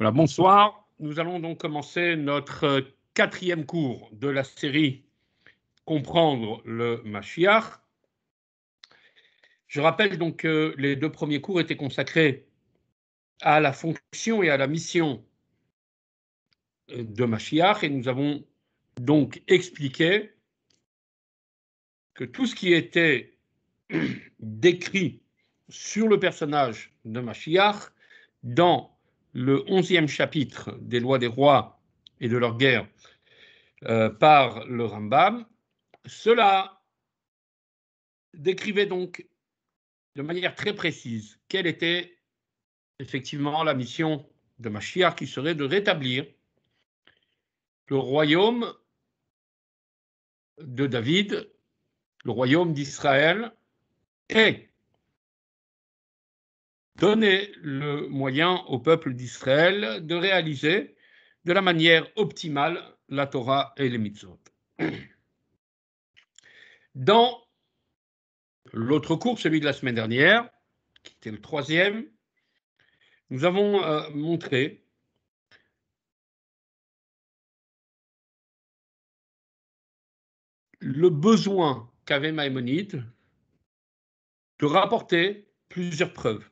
bonsoir. Nous allons donc commencer notre euh, quatrième cours de la série Comprendre le Mashiach. Je rappelle donc que les deux premiers cours étaient consacrés à la fonction et à la mission euh, de Machiach et nous avons donc expliqué que tout ce qui était décrit sur le personnage de Mashiach dans le onzième chapitre des lois des rois et de leur guerre euh, par le Rambam, cela décrivait donc de manière très précise quelle était effectivement la mission de Mashiach qui serait de rétablir le royaume de David, le royaume d'Israël et donner le moyen au peuple d'Israël de réaliser de la manière optimale la Torah et les mitzvot. Dans l'autre cours, celui de la semaine dernière, qui était le troisième, nous avons euh, montré le besoin qu'avait Maïmonide de rapporter plusieurs preuves.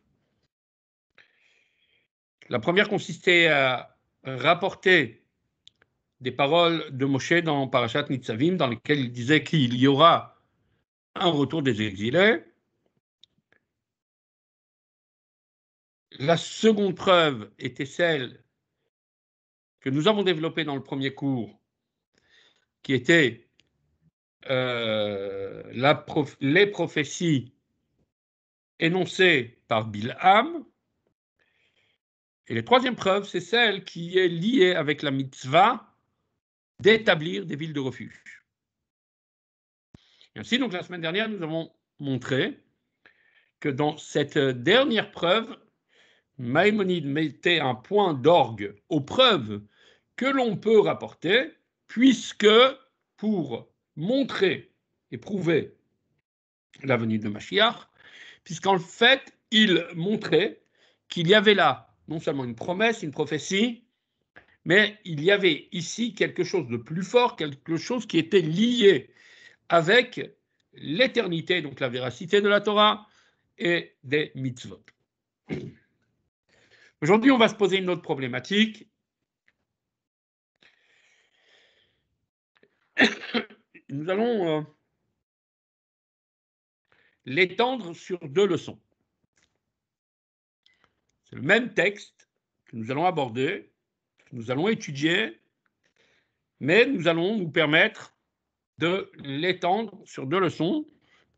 La première consistait à rapporter des paroles de Moshe dans Parashat Nitzavim, dans lesquelles il disait qu'il y aura un retour des exilés. La seconde preuve était celle que nous avons développée dans le premier cours, qui était euh, les prophéties énoncées par Bilham, et la troisième preuve, c'est celle qui est liée avec la mitzvah d'établir des villes de refuge. ainsi, donc la semaine dernière, nous avons montré que dans cette dernière preuve, Maïmonide mettait un point d'orgue aux preuves que l'on peut rapporter, puisque pour montrer et prouver la venue de Mashiach, puisqu'en fait, il montrait qu'il y avait là non seulement une promesse, une prophétie, mais il y avait ici quelque chose de plus fort, quelque chose qui était lié avec l'éternité, donc la véracité de la Torah et des mitzvot. Aujourd'hui, on va se poser une autre problématique. Nous allons euh, l'étendre sur deux leçons le même texte que nous allons aborder, que nous allons étudier, mais nous allons nous permettre de l'étendre sur deux leçons,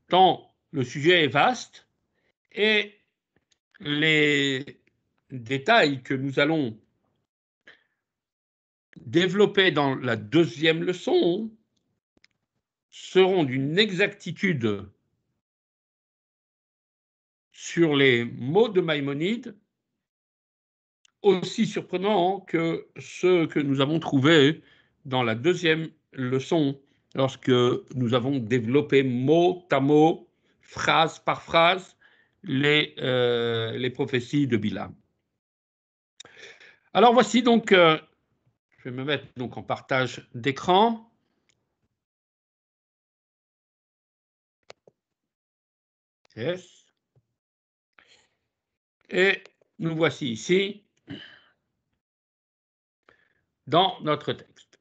tant le sujet est vaste et les détails que nous allons développer dans la deuxième leçon seront d'une exactitude sur les mots de Maïmonide aussi surprenant que ce que nous avons trouvé dans la deuxième leçon, lorsque nous avons développé mot à mot, phrase par phrase, les, euh, prophéties de Bila. Alors voici donc, euh, je vais me mettre donc en partage d'écran. Yes. Et nous voici ici dans notre texte.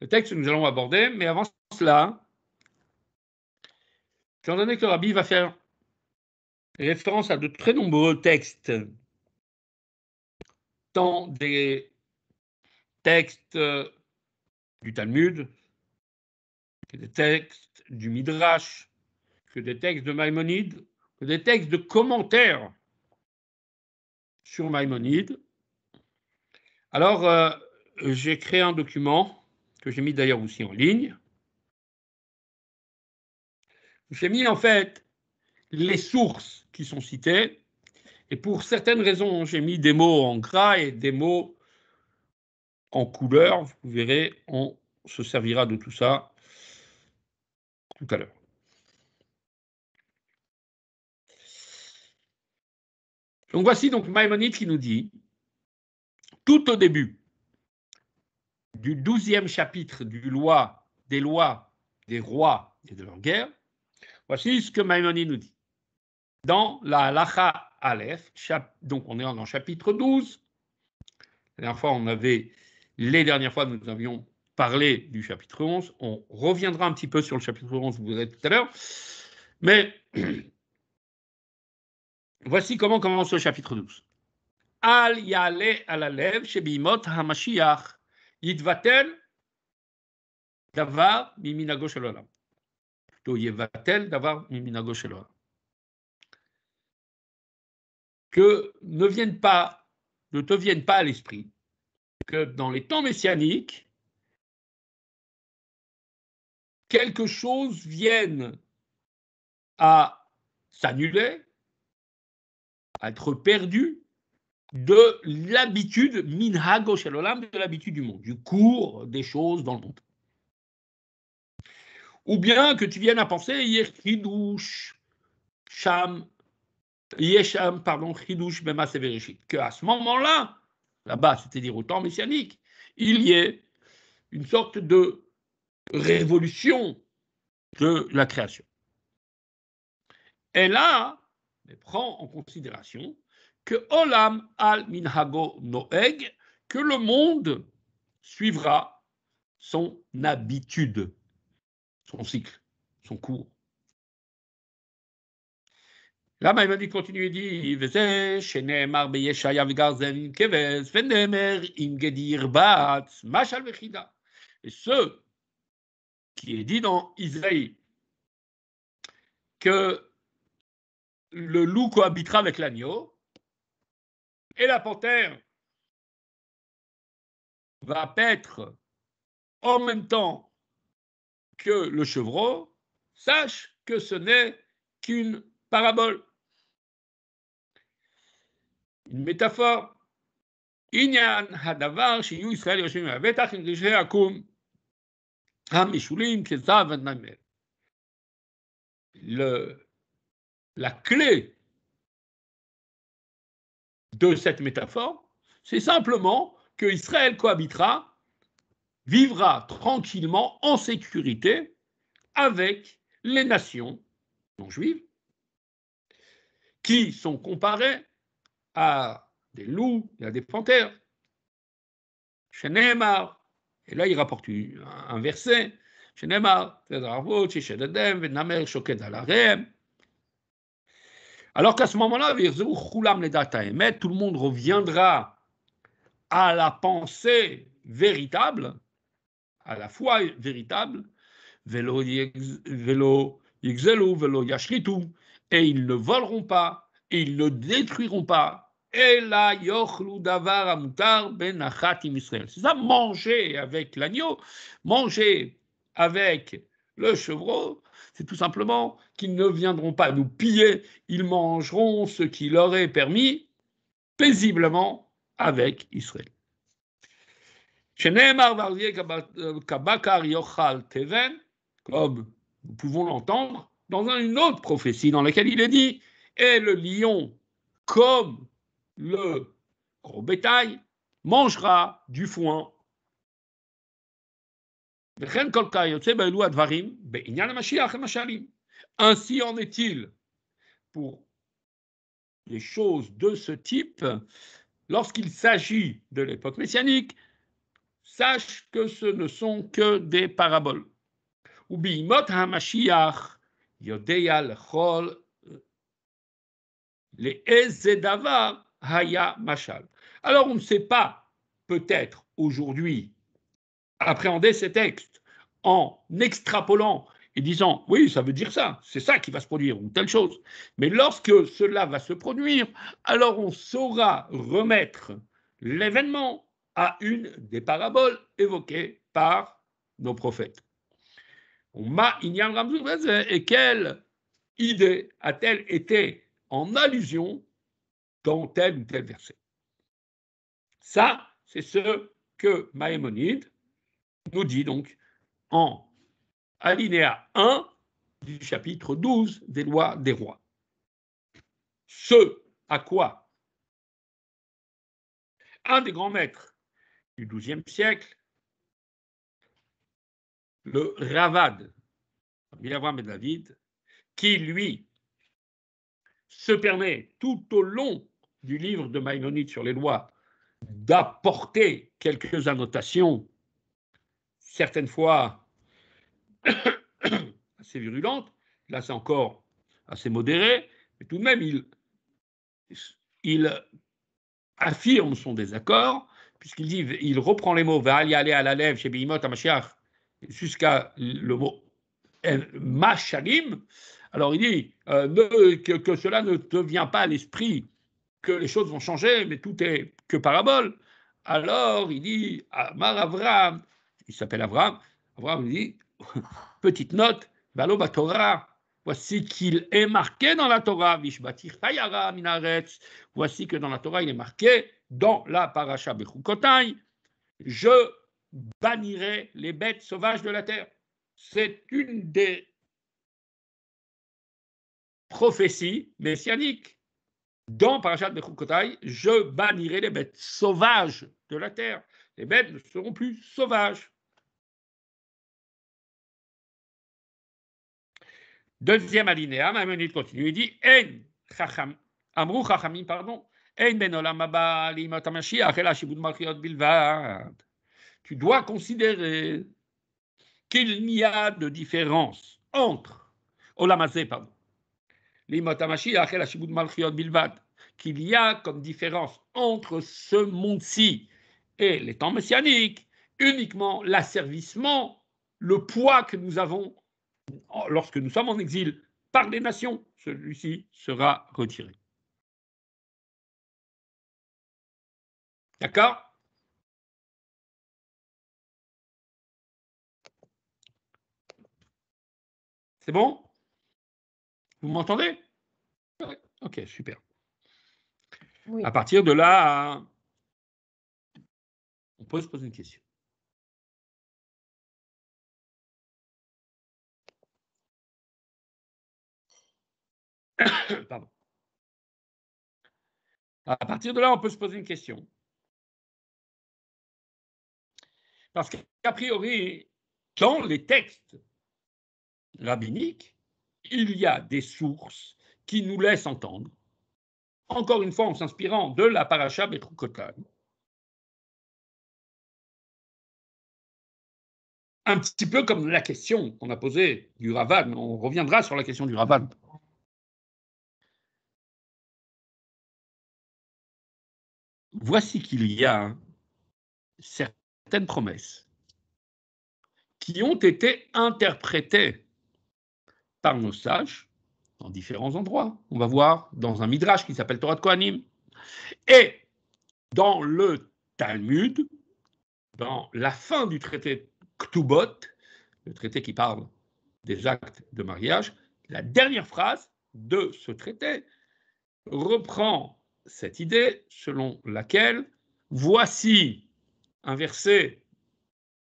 Le texte que nous allons aborder, mais avant cela, étant donné que Rabbi va faire référence à de très nombreux textes, tant des textes du Talmud, que des textes du Midrash, que des textes de Maïmonide, que des textes de commentaires sur Maïmonide. Alors, euh, j'ai créé un document que j'ai mis d'ailleurs aussi en ligne. J'ai mis en fait les sources qui sont citées. Et pour certaines raisons, j'ai mis des mots en gras et des mots en couleur. Vous verrez, on se servira de tout ça tout à l'heure. Donc voici donc Maïmonide qui nous dit, tout au début du douzième chapitre du loi, des lois des rois et de leur guerre, voici ce que Maïmonide nous dit. Dans la halacha Aleph, donc on est en chapitre 12, la dernière fois on avait, les dernières fois nous avions parlé du chapitre 11, on reviendra un petit peu sur le chapitre 11, vous verrez tout à l'heure, mais Voici comment commence le chapitre 12. Al yale alalev shebimot hamashiach yidvatel davar miminago shel olam. Plutôt davar miminago shel olam. Que ne viennent pas, ne te viennent pas à l'esprit que dans les temps messianiques, quelque chose vienne à s'annuler être perdu de l'habitude, minhago shalolam, de l'habitude du monde, du cours des choses dans le monde. Ou bien que tu viennes à penser, hier yechidouche, sham, yesham, pardon, chidouche, mema que à ce moment-là, là-bas, c'est-à-dire au temps messianique, il y ait une sorte de révolution de la création. Et là, prend en considération que Olam al Minhago Noeg, que le monde suivra son habitude, son cycle, son cours. Là, Maïmadi continue et dit Et ce qui est dit dans Isaïe, que le loup cohabitera avec l'agneau et la panthère va paître en même temps que le chevreau, sache que ce n'est qu'une parabole, une métaphore. Le, la clé de cette métaphore, c'est simplement que Israël cohabitera, vivra tranquillement, en sécurité, avec les nations non juives, qui sont comparées à des loups et à des panthères. et là il rapporte un verset, chez alors qu'à ce moment-là, tout le monde reviendra à la pensée véritable, à la foi véritable, et ils ne voleront pas, ils ne détruiront pas. Et ben C'est ça, manger avec l'agneau, manger avec le chevreau, c'est tout simplement qu'ils ne viendront pas nous piller, ils mangeront ce qui leur est permis paisiblement avec Israël. Euh, comme nous pouvons l'entendre dans une autre prophétie dans laquelle il est dit Et le lion, comme le gros bétail, mangera du foin ainsi en est-il pour les choses de ce type lorsqu'il s'agit de l'époque messianique, sache que ce ne sont que des paraboles. Alors on ne sait pas peut-être aujourd'hui appréhender ces textes en extrapolant et disant oui, ça veut dire ça, c'est ça qui va se produire ou telle chose. Mais lorsque cela va se produire, alors on saura remettre l'événement à une des paraboles évoquées par nos prophètes. Et quelle idée a-t-elle été en allusion dans tel ou tel verset Ça, c'est ce que Maïmonide nous dit donc en alinéa 1 du chapitre 12 des lois des rois. Ce à quoi un des grands maîtres du XIIe siècle, le Ravad, ben David, qui lui se permet tout au long du livre de Maïmonide sur les lois d'apporter quelques annotations certaines fois assez virulentes, là c'est encore assez modéré, mais tout de même il, affirme son désaccord, puisqu'il dit, il reprend les mots, va aller à la lève, chez jusqu'à le mot Machalim. Alors il dit, euh, que, cela ne te vient pas à l'esprit, que les choses vont changer, mais tout est que parabole. Alors il dit, Amar il s'appelle Abraham, Abraham dit, petite note, voici qu'il est marqué dans la Torah, voici que dans la Torah, il est marqué, dans la Parasha Bechukotai, je bannirai les bêtes sauvages de la terre. C'est une des prophéties messianiques. Dans parasha Bechukotai, je bannirai les bêtes sauvages de la terre. Les bêtes ne seront plus sauvages. Deuxième alinéa, Maïmonide continue, il dit En chacham, amrou chachamim, pardon, En ben olam haba mashiach, el malchiot bilvad. Tu dois considérer qu'il n'y a de différence entre olam pardon, l'imot hamashiach, el hashibud malchiot bilvad, qu'il y a comme différence entre ce monde-ci et les temps messianiques uniquement l'asservissement, le poids que nous avons lorsque nous sommes en exil par les nations, celui-ci sera retiré. D'accord C'est bon Vous m'entendez Ok, super. À partir de là, on peut se poser une question. Pardon. À partir de là, on peut se poser une question. Parce qu'a priori, dans les textes rabbiniques, il y a des sources qui nous laissent entendre, encore une fois en s'inspirant de la paracha Betrukotan, un petit peu comme la question qu'on a posée du Ravan, on reviendra sur la question du Ravan voici qu'il y a hein, certaines promesses qui ont été interprétées par nos sages dans différents endroits. On va voir dans un midrash qui s'appelle Torah de Kohanim. Et dans le Talmud, dans la fin du traité Ktubot, le traité qui parle des actes de mariage, la dernière phrase de ce traité reprend cette idée selon laquelle voici un verset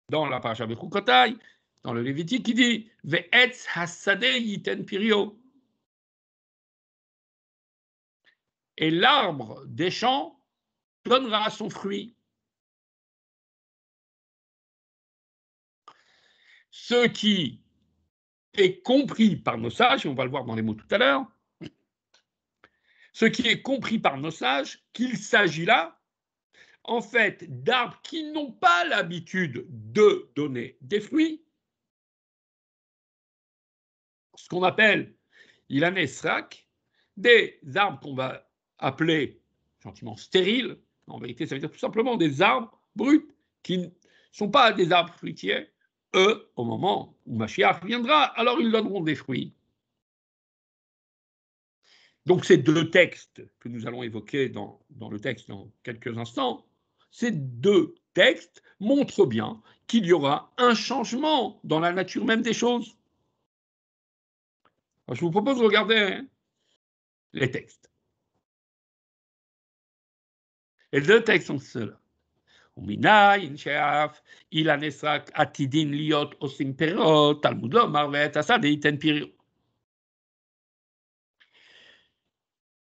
dans la paracha Bechukotai, dans le Lévitique, qui dit Ve'etz yiten Et l'arbre des champs donnera son fruit. Ce qui est compris par nos sages, on va le voir dans les mots tout à l'heure, ce qui est compris par nos sages, qu'il s'agit là, en fait, d'arbres qui n'ont pas l'habitude de donner des fruits, ce qu'on appelle ilanesrak, des arbres qu'on va appeler gentiment stériles, en vérité, ça veut dire tout simplement des arbres bruts qui ne sont pas des arbres fruitiers. Eux, au moment où Mashiach viendra, alors ils donneront des fruits. Donc ces deux textes que nous allons évoquer dans, dans le texte dans quelques instants, ces deux textes montrent bien qu'il y aura un changement dans la nature même des choses. je vous propose de regarder les textes. Les deux textes sont ceux-là.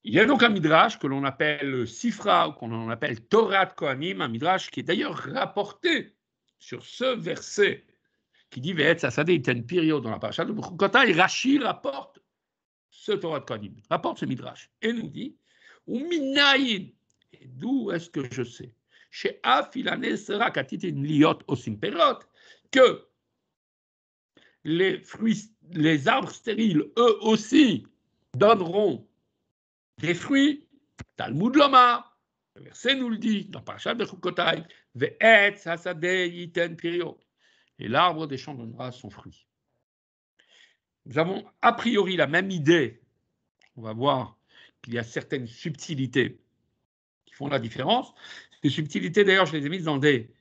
Il y a donc un midrash que l'on appelle Sifra ou qu'on appelle Torah de Kohanim, un midrash qui est d'ailleurs rapporté sur ce verset qui dit Ve'et Sasade iten dans la paracha de et rapporte ce Torah de Kohanim, rapporte ce midrash et nous dit Ou et d'où est-ce que je sais Chez Afilane sera liot osimperot, que les fruits, les arbres stériles, eux aussi, donneront des fruits. Talmud Loma, le verset nous le dit dans Parashat Bechukotai, Ve'etz pirio. Et l'arbre des champs donnera son fruit. Nous avons a priori la même idée. On va voir qu'il y a certaines subtilités qui font la différence. Ces subtilités, d'ailleurs, je les ai mises dans des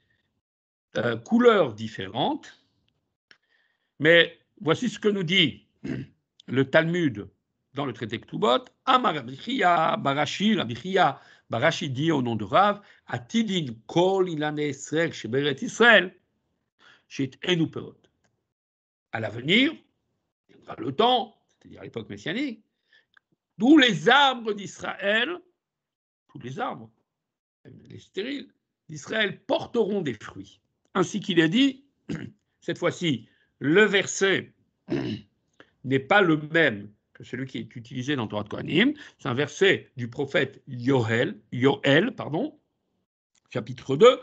euh, couleurs différentes. Mais voici ce que nous dit le Talmud dans le traité Ktubot, Amar Abichia, Barashi, Abichia, Barashi dit au nom de Rav, Atidin kol ilane Israël, Sheberet Israël, Shit Enuperot. À l'avenir, dans le temps, c'est-à-dire à l'époque messianique, d'où les arbres d'Israël, tous les arbres, les stériles, d'Israël porteront des fruits. Ainsi qu'il est dit, cette fois-ci, le verset n'est pas le même celui qui est utilisé dans Torah de Kohanim. C'est un verset du prophète Yoel, Yoel pardon, chapitre 2,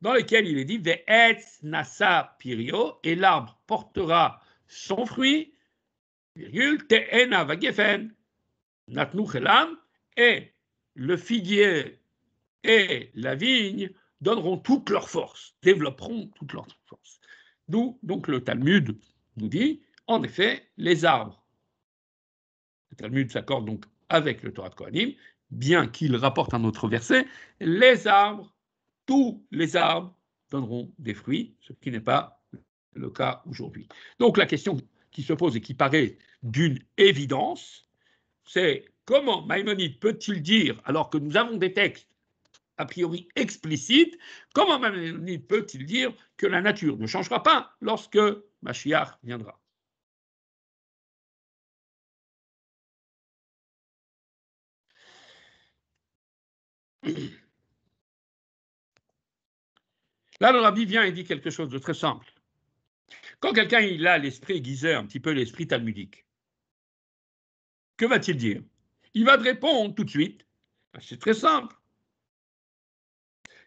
dans lequel il est dit Ve'etz nasa pirio, et l'arbre portera son fruit, virgule, te'ena vagefen, natnu et le figuier et la vigne donneront toute leur force, développeront toute leur force. D'où donc le Talmud nous dit, en effet, les arbres le Talmud s'accorde donc avec le Torah de Kohanim, bien qu'il rapporte un autre verset, les arbres, tous les arbres donneront des fruits, ce qui n'est pas le cas aujourd'hui. Donc la question qui se pose et qui paraît d'une évidence, c'est comment Maïmonide peut-il dire, alors que nous avons des textes a priori explicites, comment Maïmonide peut-il dire que la nature ne changera pas lorsque Machiach viendra Là, le rabbi vient et dit quelque chose de très simple. Quand quelqu'un a l'esprit aiguisé, un petit peu l'esprit talmudique, que va-t-il dire Il va te répondre tout de suite. Ben, c'est très simple.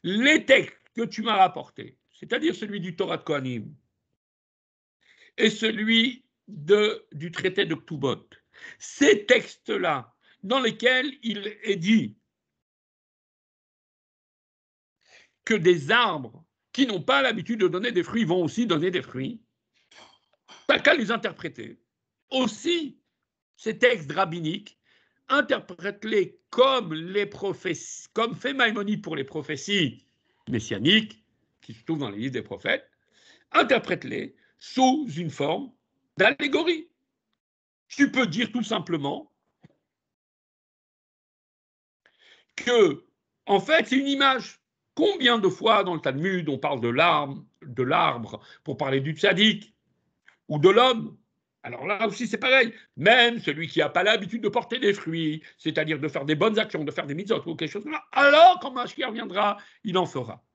Les textes que tu m'as rapportés, c'est-à-dire celui du Torah de Kohanim et celui de, du traité de Ktubot, ces textes-là, dans lesquels il est dit que des arbres qui n'ont pas l'habitude de donner des fruits vont aussi donner des fruits. Pas qu'à les interpréter. Aussi, ces textes rabbiniques, interprète-les comme, les prophéties, comme fait Maïmonie pour les prophéties messianiques, qui se trouvent dans les livres des prophètes, interprète-les sous une forme d'allégorie. Tu peux dire tout simplement que, en fait, c'est une image. Combien de fois dans le Talmud on parle de l'arbre, pour parler du tzaddik ou de l'homme alors là aussi, c'est pareil. Même celui qui n'a pas l'habitude de porter des fruits, c'est-à-dire de faire des bonnes actions, de faire des mitzvot ou quelque chose comme ça, alors quand Mashiach reviendra, il en fera.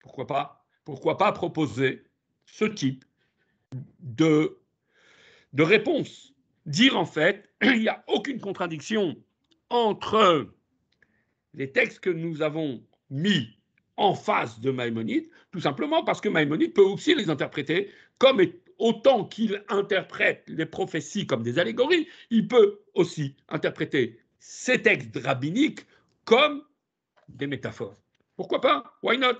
Pourquoi pas Pourquoi pas proposer ce type de, de réponse Dire en fait, il n'y a aucune contradiction entre les textes que nous avons mis en face de Maïmonide, tout simplement parce que Maïmonide peut aussi les interpréter comme autant qu'il interprète les prophéties comme des allégories, il peut aussi interpréter ces textes rabbiniques comme des métaphores. Pourquoi pas Why not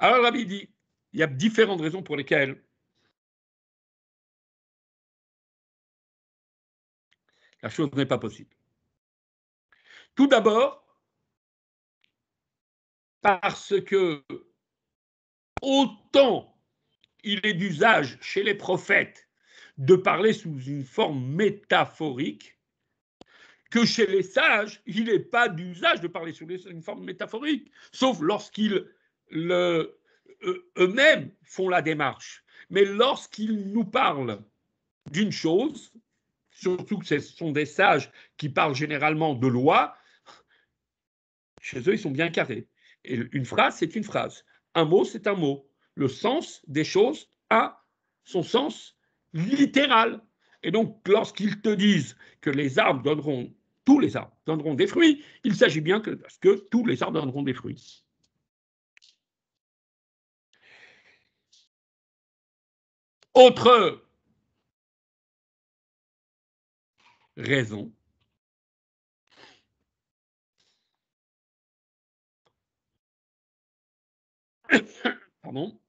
Alors Rabbi dit, il y a différentes raisons pour lesquelles La chose n'est pas possible. Tout d'abord, parce que autant il est d'usage chez les prophètes de parler sous une forme métaphorique, que chez les sages, il n'est pas d'usage de parler sous une forme métaphorique, sauf lorsqu'ils euh, eux-mêmes font la démarche. Mais lorsqu'ils nous parlent d'une chose, surtout que ce sont des sages qui parlent généralement de loi, chez eux, ils sont bien carrés. Et une phrase, c'est une phrase. Un mot, c'est un mot. Le sens des choses a son sens littéral. Et donc, lorsqu'ils te disent que les arbres donneront, tous les arbres donneront des fruits, il s'agit bien que, que tous les arbres donneront des fruits. Autre raison. Pardon.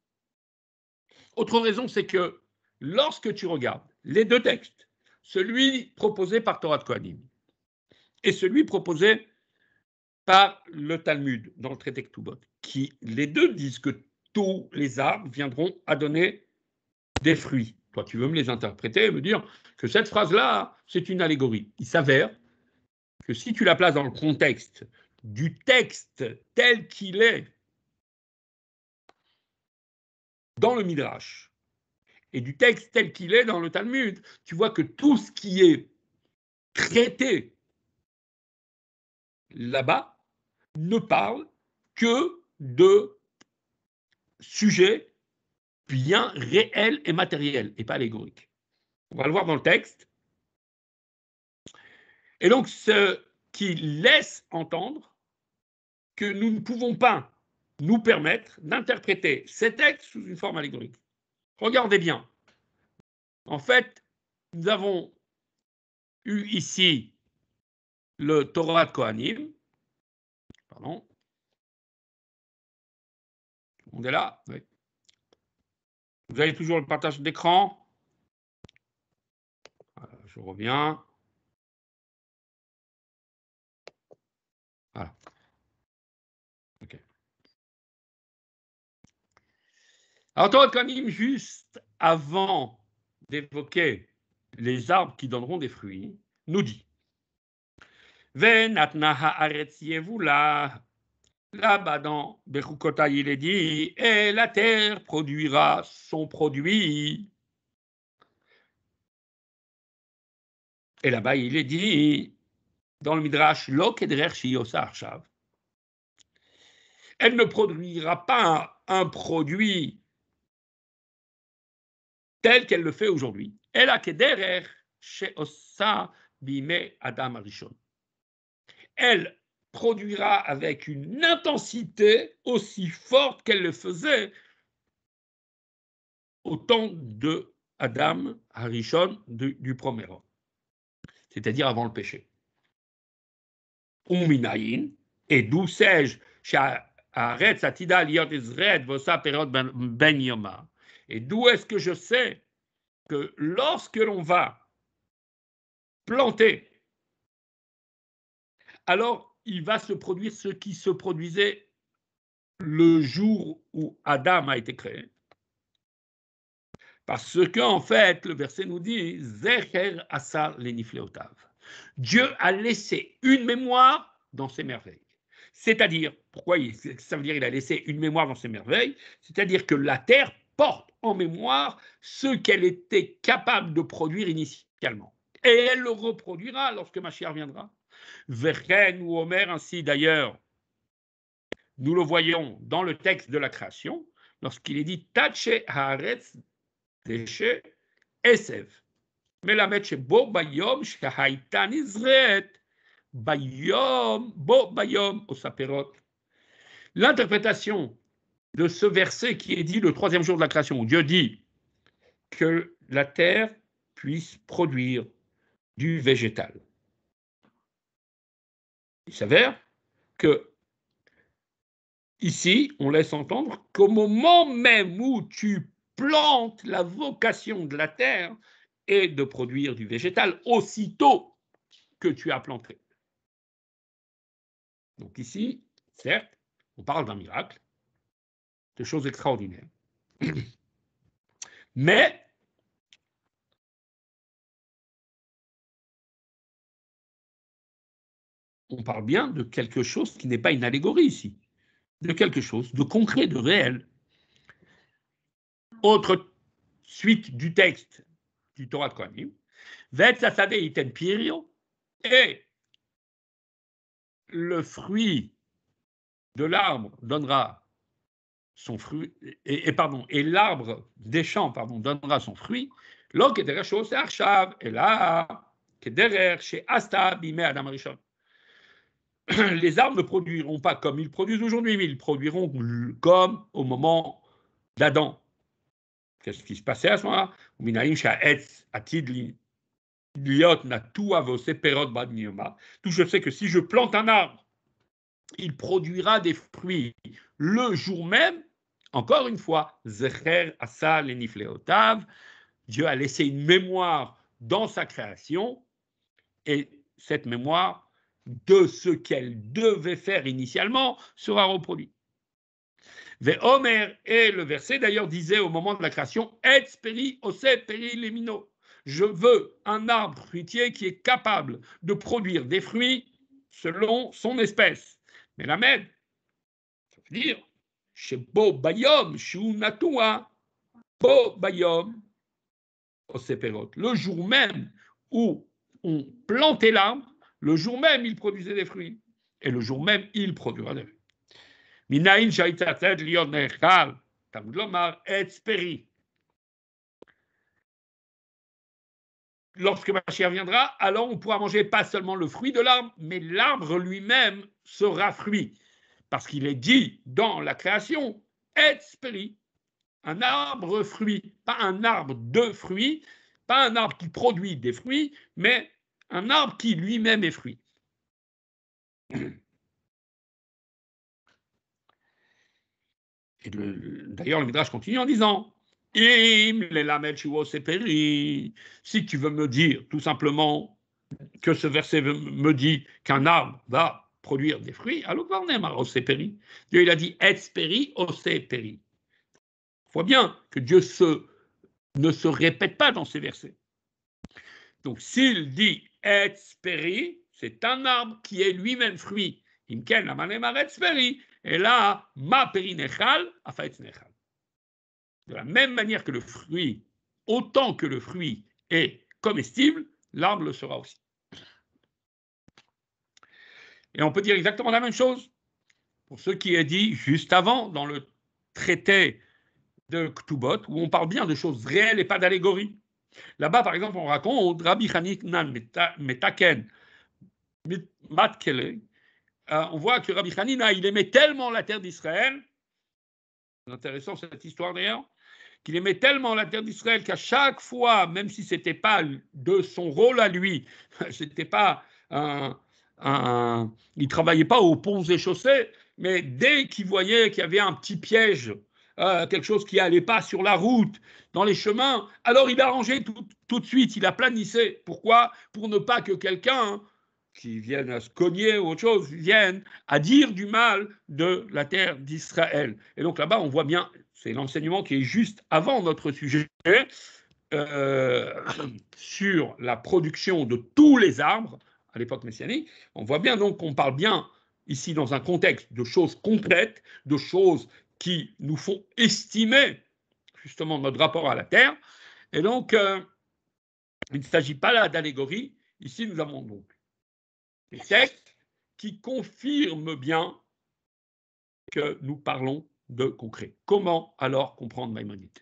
Autre raison, c'est que lorsque tu regardes les deux textes, celui proposé par Torah de Kohanim et celui proposé par le Talmud dans le traité qui les deux disent que tous les arbres viendront à donner des fruits. Toi, tu veux me les interpréter et me dire que cette phrase-là, c'est une allégorie. Il s'avère que si tu la places dans le contexte du texte tel qu'il est dans le Midrash et du texte tel qu'il est dans le Talmud, tu vois que tout ce qui est traité là-bas ne parle que de sujets bien réel et matériel, et pas allégorique. On va le voir dans le texte. Et donc, ce qui laisse entendre que nous ne pouvons pas nous permettre d'interpréter ces textes sous une forme allégorique. Regardez bien. En fait, nous avons eu ici le Torah de Kohanim. Pardon. On est là oui. Vous avez toujours le partage d'écran. Je reviens. Voilà. OK. Alors, quand juste avant d'évoquer les arbres qui donneront des fruits, nous dit Venatna haaretz yevula Là-bas dans Berukota, il est dit Et la terre produira son produit. Et là-bas, il est dit dans le Midrash Elle ne produira pas un, produit tel qu'elle le fait aujourd'hui. Elle a Adam Elle produira avec une intensité aussi forte qu'elle le faisait au temps de Adam Harishon du, du premier homme, c'est-à-dire avant le péché. et d'où sais-je ben, ben et d'où est-ce que je sais que lorsque l'on va planter, alors il va se produire ce qui se produisait le jour où Adam a été créé. Parce que, en fait, le verset nous dit Dieu a laissé une mémoire dans ses merveilles. C'est-à-dire, pourquoi ça veut dire il a laissé une mémoire dans ses merveilles C'est-à-dire que la terre porte en mémoire ce qu'elle était capable de produire initialement. Et elle le reproduira lorsque Machia reviendra. Vergen ou Homer ainsi d'ailleurs, nous le voyons dans le texte de la création, lorsqu'il est dit Tache Haaretz Deshe Esev. Bo Bayom bo L'interprétation de ce verset qui est dit le troisième jour de la création, où Dieu dit que la terre puisse produire du végétal. Il s'avère que ici, on laisse entendre qu'au moment même où tu plantes la vocation de la terre et de produire du végétal, aussitôt que tu as planté. Donc ici, certes, on parle d'un miracle, de choses extraordinaires. Mais on parle bien de quelque chose qui n'est pas une allégorie ici, de quelque chose de concret, de réel. Autre suite du texte du Torah de Kohanim, Vetsasade iten pirio, et le fruit de l'arbre donnera son fruit, et, pardon, et l'arbre des champs, pardon, donnera son fruit, qui et derrière chose, et là, derrière, chez Asta, Adam les arbres ne produiront pas comme ils produisent aujourd'hui, mais ils produiront comme au moment d'Adam. Qu'est-ce qui se passait à ce moment-là Tout je sais que si je plante un arbre, il produira des fruits le jour même. Encore une fois, Dieu a laissé une mémoire dans sa création, et cette mémoire de ce qu'elle devait faire initialement sera reproduit. Véhomère et le verset d'ailleurs disait au moment de la création Et speri osse peri Je veux un arbre fruitier qui est capable de produire des fruits selon son espèce. Mais la mède, ça veut dire chez Bo Bayom, Shunatua, Bo Bayom, Le jour même où on plantait l'arbre, le jour même, il produisait des fruits. Et le jour même, il produira des fruits. Minaïn shaitatet lion Lorsque viendra, alors on pourra manger pas seulement le fruit de l'arbre, mais l'arbre lui-même sera fruit. Parce qu'il est dit dans la création, "et spéri. un arbre fruit, pas un arbre de fruits, pas un arbre qui produit des fruits, mais un arbre qui lui-même est fruit. D'ailleurs, le Midrash continue en disant Si tu veux me dire tout simplement que ce verset me dit qu'un arbre va produire des fruits, alors Dieu il a dit Esperi oseperi. On faut bien que Dieu ne se répète pas dans ces versets. Donc s'il dit Etzperi, c'est un arbre qui est lui-même fruit. Imken, la Et là, ma perinechal, nechal. De la même manière que le fruit, autant que le fruit est comestible, l'arbre le sera aussi. Et on peut dire exactement la même chose pour ce qui est dit juste avant dans le traité de Ktubot, où on parle bien de choses réelles et pas d'allégories. Là-bas, par exemple, on raconte Rabbi Hanan Metaken, euh, on voit que Rabbi il aimait tellement la terre d'Israël, c'est intéressant cette histoire d'ailleurs, qu'il aimait tellement la terre d'Israël qu'à chaque fois, même si ce n'était pas de son rôle à lui, c'était pas un, il travaillait pas aux ponts et chaussées, mais dès qu'il voyait qu'il y avait un petit piège euh, quelque chose qui n'allait pas sur la route, dans les chemins, alors il a rangé tout, de suite, il a planissé. Pourquoi Pour ne pas que quelqu'un qui vienne à se cogner ou autre chose vienne à dire du mal de la terre d'Israël. Et donc là-bas, on voit bien, c'est l'enseignement qui est juste avant notre sujet. Euh, sur la production de tous les arbres à l'époque messianique, on voit bien donc qu'on parle bien ici dans un contexte de choses complètes, de choses qui nous font estimer justement notre rapport à la Terre. Et donc, euh, il ne s'agit pas là d'allégorie. Ici, nous avons donc des textes qui confirment bien que nous parlons de concret. Comment alors comprendre Maïmonide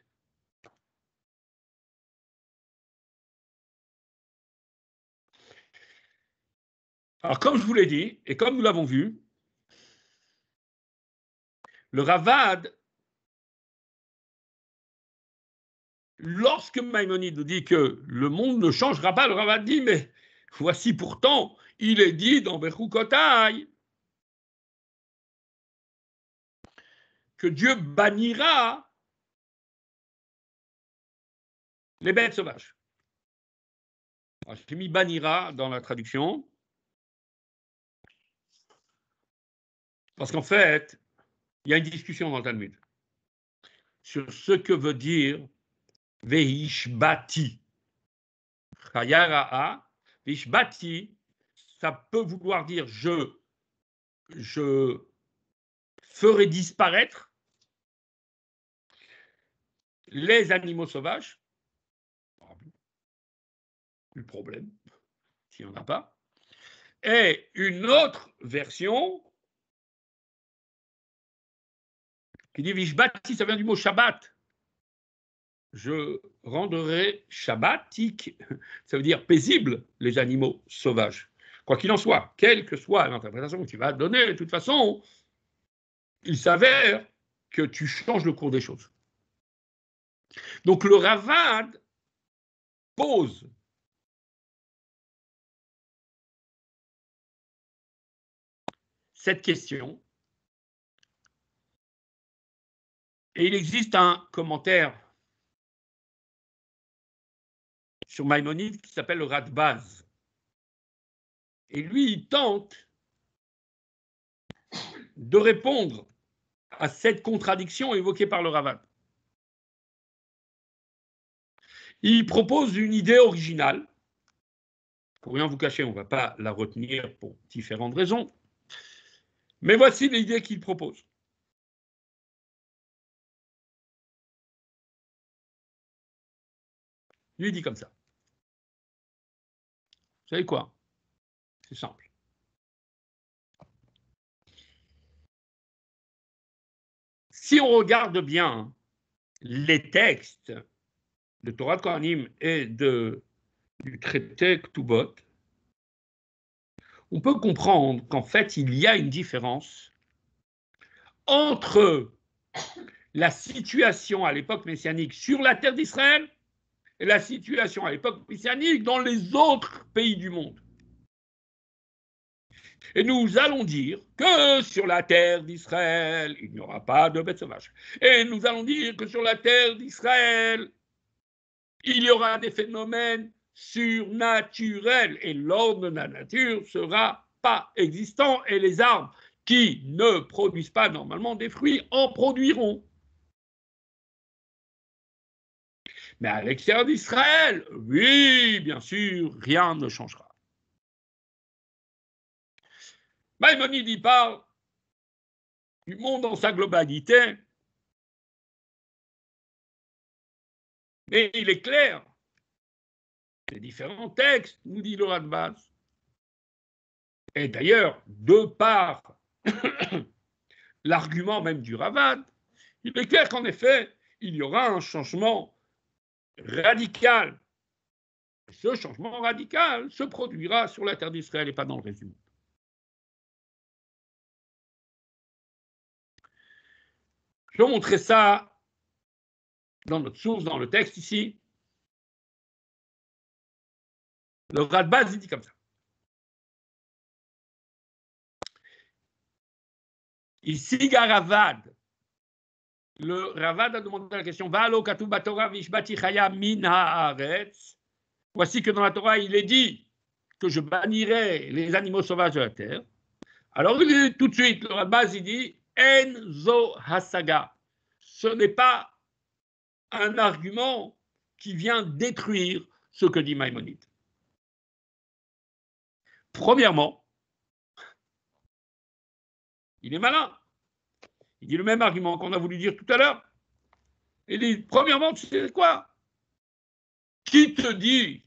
Alors, comme je vous l'ai dit, et comme nous l'avons vu, le Ravad, lorsque Maïmonide nous dit que le monde ne changera pas, le Ravad dit Mais voici pourtant, il est dit dans Berkoukotai, que Dieu bannira les bêtes sauvages. J'ai mis bannira dans la traduction. Parce qu'en fait, il y a une discussion dans le Talmud sur ce que veut dire Veishbati. Chayaraa, Veishbati, ça peut vouloir dire je, je ferai disparaître les animaux sauvages. Le problème, s'il n'y en a pas. Et une autre version qui dit Vishbati, ça vient du mot Shabbat. Je rendrai Shabbatique, ça veut dire paisible, les animaux sauvages. Quoi qu'il en soit, quelle que soit l'interprétation que tu vas donner, de toute façon, il s'avère que tu changes le cours des choses. Donc le Ravad pose cette question Et il existe un commentaire sur Maïmonide qui s'appelle le Radbaz. Et lui, il tente de répondre à cette contradiction évoquée par le Ravad. Il propose une idée originale. Pour rien vous cacher, on ne va pas la retenir pour différentes raisons. Mais voici l'idée qu'il propose. lui dit comme ça. Vous savez quoi C'est simple. Si on regarde bien les textes de Torah Kohanim et de, du traité Ktubot, on peut comprendre qu'en fait, il y a une différence entre la situation à l'époque messianique sur la terre d'Israël la situation à l'époque christianique dans les autres pays du monde. Et nous allons dire que sur la terre d'Israël, il n'y aura pas de bêtes sauvages. Et nous allons dire que sur la terre d'Israël, il y aura des phénomènes surnaturels et l'ordre de la nature sera pas existant et les arbres qui ne produisent pas normalement des fruits en produiront. Mais à l'extérieur d'Israël, oui, bien sûr, rien ne changera. Maïmonide dit parle du monde dans sa globalité, mais il est clair. Les différents textes, nous dit le Radbaz. Et d'ailleurs, de par l'argument même du Ravad, il est clair qu'en effet, il y aura un changement radical. Ce changement radical se produira sur la terre d'Israël et pas dans le résumé. Je vais montrer ça dans notre source, dans le texte ici. Le Radbaz, dit comme ça. Ici, le Ravad a demandé la question Voici que dans la Torah, il est dit que je bannirai les animaux sauvages de la terre. Alors, tout de suite, le Ravad, dit Enzo Hasaga. Ce n'est pas un argument qui vient détruire ce que dit Maïmonide. Premièrement, il est malin. Il dit le même argument qu'on a voulu dire tout à l'heure. Il dit, premièrement, tu sais quoi Qui te dit,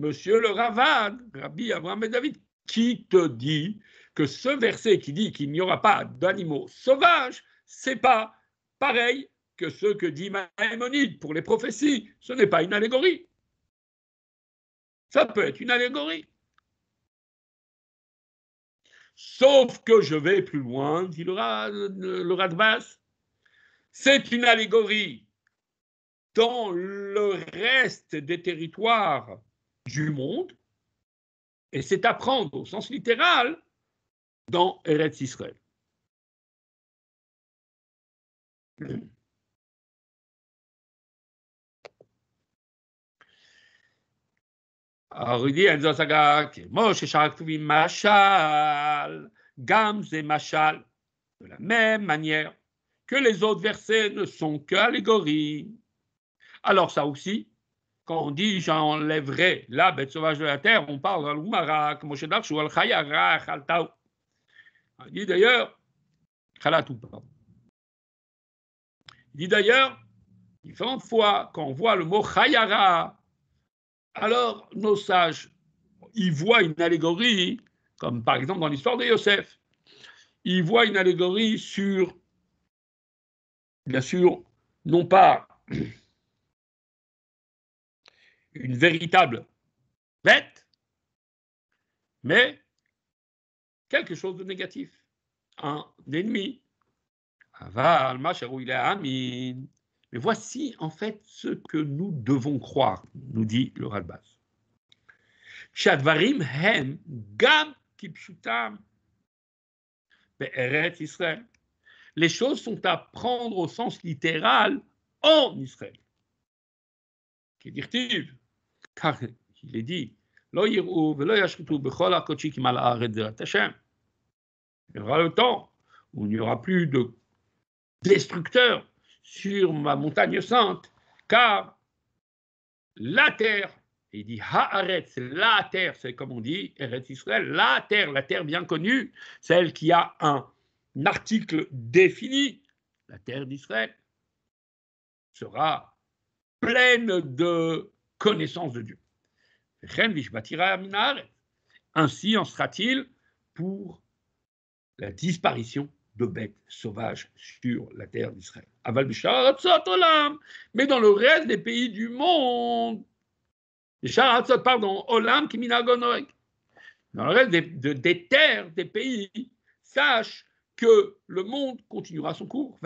monsieur le Ravad, Rabbi Abraham et David, qui te dit que ce verset qui dit qu'il n'y aura pas d'animaux sauvages, c'est pas pareil que ce que dit Maïmonide pour les prophéties. Ce n'est pas une allégorie. Ça peut être une allégorie. Sauf que je vais plus loin, dit le, le, de C'est une allégorie dans le reste des territoires du monde, et c'est à prendre au sens littéral dans Eretz Israël. Alors il dit enzo כמו Moshe הכתובים Machal, Gams et De la même manière que les autres versets ne sont qu'allégories. Alors ça aussi, quand on dit j'enlèverai la bête sauvage de la terre, on parle de l'Oumara, Moshe Darshu, al Khayara, al Il dit d'ailleurs, Khalatou, Il dit d'ailleurs, différentes fois, quand on voit le mot Khayara, alors, nos sages, ils voient une allégorie, comme par exemple dans l'histoire de Yosef. Ils voient une allégorie sur, bien sûr, non pas une véritable bête, mais quelque chose de négatif, un ennemi. Mais voici en fait ce que nous devons croire, nous dit le rabbas. hem gam Les choses sont à prendre au sens littéral en Israël. Qu'est-il Car il est dit, Il y aura le temps où il n'y aura plus de destructeurs sur ma montagne sainte, car la terre, il dit Haaretz, la terre, c'est comme on dit, Eretz Israël, la terre, la terre bien connue, celle qui a un article défini, la terre d'Israël, sera pleine de connaissance de Dieu. Ainsi en sera-t-il pour la disparition de bêtes sauvages sur la terre d'Israël. Mais dans le reste des pays du monde, pardon, Olam Dans le reste des, des terres, des pays, sache que le monde continuera son cours.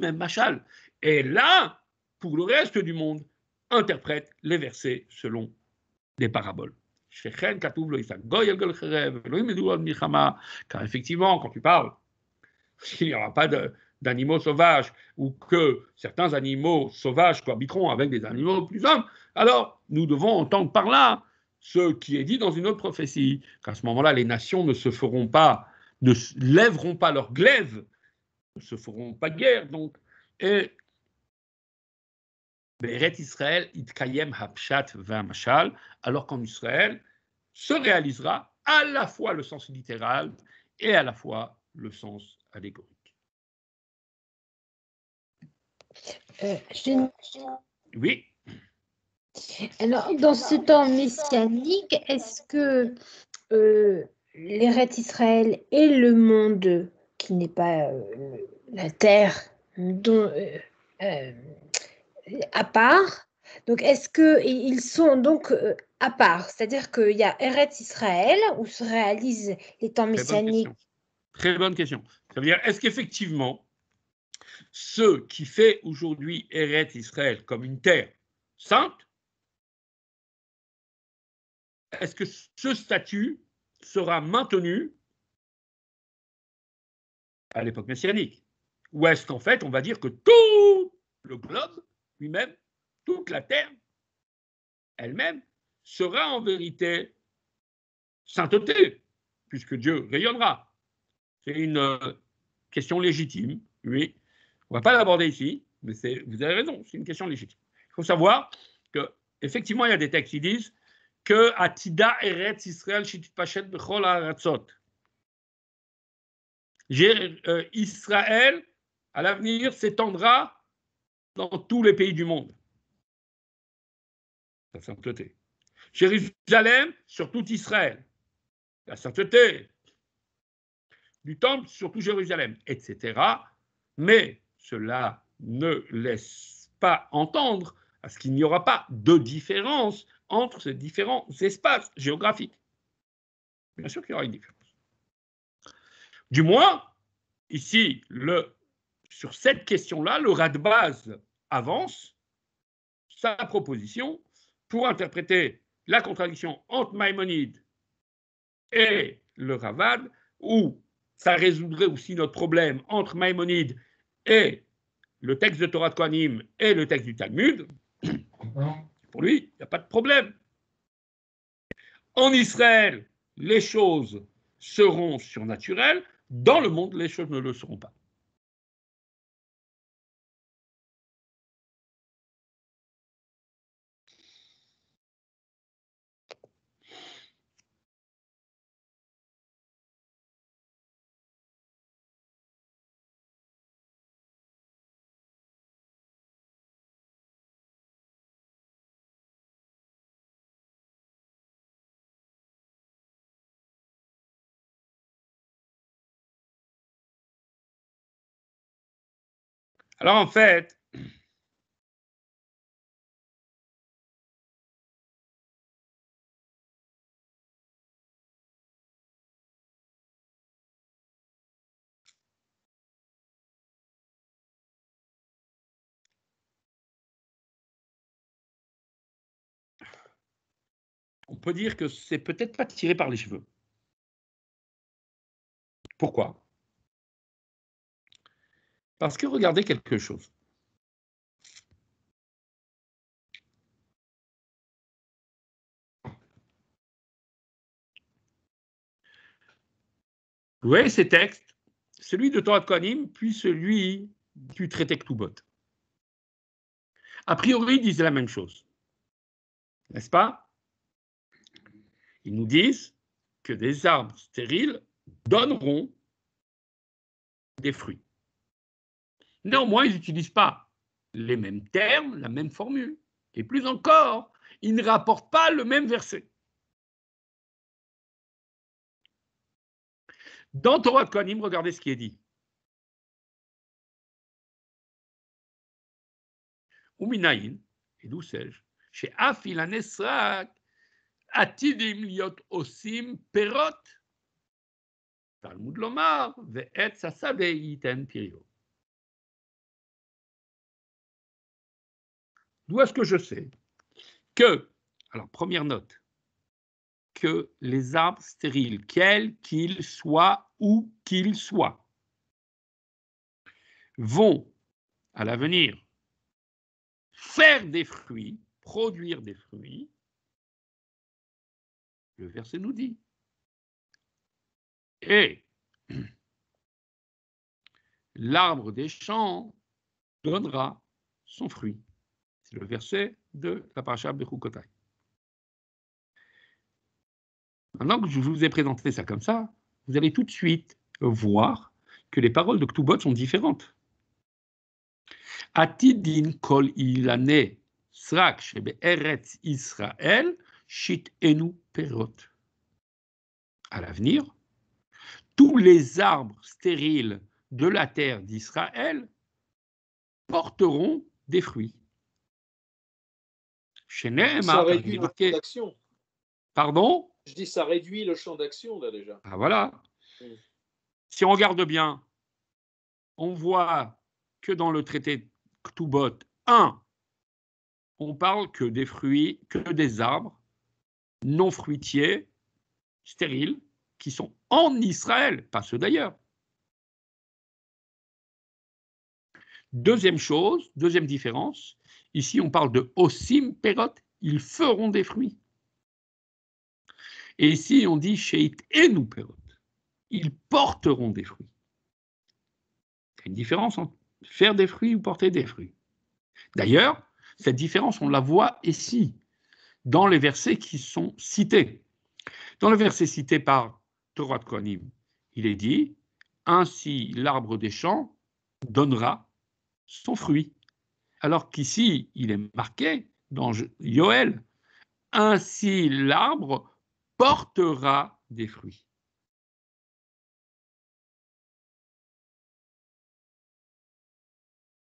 même Machal. Et là, pour le reste du monde, interprète les versets selon des paraboles. Car effectivement, quand tu parles, il n'y aura pas de, d'animaux sauvages ou que certains animaux sauvages cohabiteront avec des animaux plus hommes, alors nous devons entendre par là ce qui est dit dans une autre prophétie, qu'à ce moment-là, les nations ne se feront pas, ne lèveront pas leur glaive, ne se feront pas de guerre, donc, et Israël, Itkayem Hapshat alors qu'en Israël se réalisera à la fois le sens littéral et à la fois le sens allégorique. Euh, oui. Alors, dans ce temps messianique, est-ce que euh, Israël et le monde qui n'est pas euh, la terre euh, à part, donc est-ce qu'ils sont donc à part C'est-à-dire qu'il y a Eret Israël où se réalisent les temps messianiques Très bonne question. Ça veut dire, est-ce qu'effectivement, ce qui fait aujourd'hui Eretz Israël comme une terre sainte, est-ce que ce statut sera maintenu à l'époque messianique Ou est-ce qu'en fait, on va dire que tout le globe lui-même, toute la terre elle-même, sera en vérité sainteté, puisque Dieu rayonnera C'est une euh, question légitime, oui, on ne va pas l'aborder ici, mais vous avez raison, c'est une question légitime. Il faut savoir qu'effectivement, il y a des textes qui disent que Atida Eretz Israël euh, Israël, à l'avenir, s'étendra dans tous les pays du monde. La sainteté. Jérusalem sur tout Israël. La sainteté. Du temple sur tout Jérusalem, etc. Mais cela ne laisse pas entendre à ce qu'il n'y aura pas de différence entre ces différents espaces géographiques. Bien sûr qu'il y aura une différence. Du moins, ici, sur cette question-là, le rat de base avance sa proposition pour interpréter la contradiction entre Maïmonide et le Ravad, ou ça résoudrait aussi notre problème entre Maïmonide et le texte de Torah de Kohanim et le texte du Talmud, pour lui, il n'y a pas de problème. En Israël, les choses seront surnaturelles, dans le monde, les choses ne le seront pas. Alors en fait, on peut dire que c'est peut-être pas tiré par les cheveux. Pourquoi parce que regardez quelque chose. Vous voyez ces textes, celui de Torah Kohanim, puis celui du traité Ktubot. A priori, ils disent la même chose. N'est-ce pas Ils nous disent que des arbres stériles donneront des fruits. Néanmoins, ils n'utilisent pas les mêmes termes, la même formule. Et plus encore, ils ne rapportent pas le même verset. Dans Torah Konim, regardez ce qui est dit. et d'où sais-je Chez Atidim liot osim perot. Talmud lomar, D'où est-ce que je sais que, alors première note, que les arbres stériles, quels qu'ils soient, ou qu'ils soient, vont à l'avenir faire des fruits, produire des fruits, le verset nous dit. Et l'arbre des champs donnera son fruit. C'est le verset de la de Bechukotai. Maintenant que je vous ai présenté ça comme ça, vous allez tout de suite voir que les paroles de Ktubot sont différentes. Atidin À l'avenir, tous les arbres stériles de la terre d'Israël porteront des fruits. Chez champ d'action. Pardon Je dis ça réduit le champ d'action là déjà. Ah voilà. Si on regarde bien, on voit que dans le traité Ktoubot 1, on parle que des fruits, que des arbres non fruitiers, stériles, qui sont en Israël, pas ceux d'ailleurs. Deuxième chose, deuxième différence, Ici, on parle de osim perot, ils feront des fruits. Et ici, on dit sheit enu perot, ils porteront des fruits. Il y a une différence entre faire des fruits ou porter des fruits. D'ailleurs, cette différence, on la voit ici, dans les versets qui sont cités. Dans le verset cité par Torah de il est dit Ainsi l'arbre des champs donnera son fruit alors qu'ici, il est marqué dans Joël, ainsi l'arbre portera des fruits.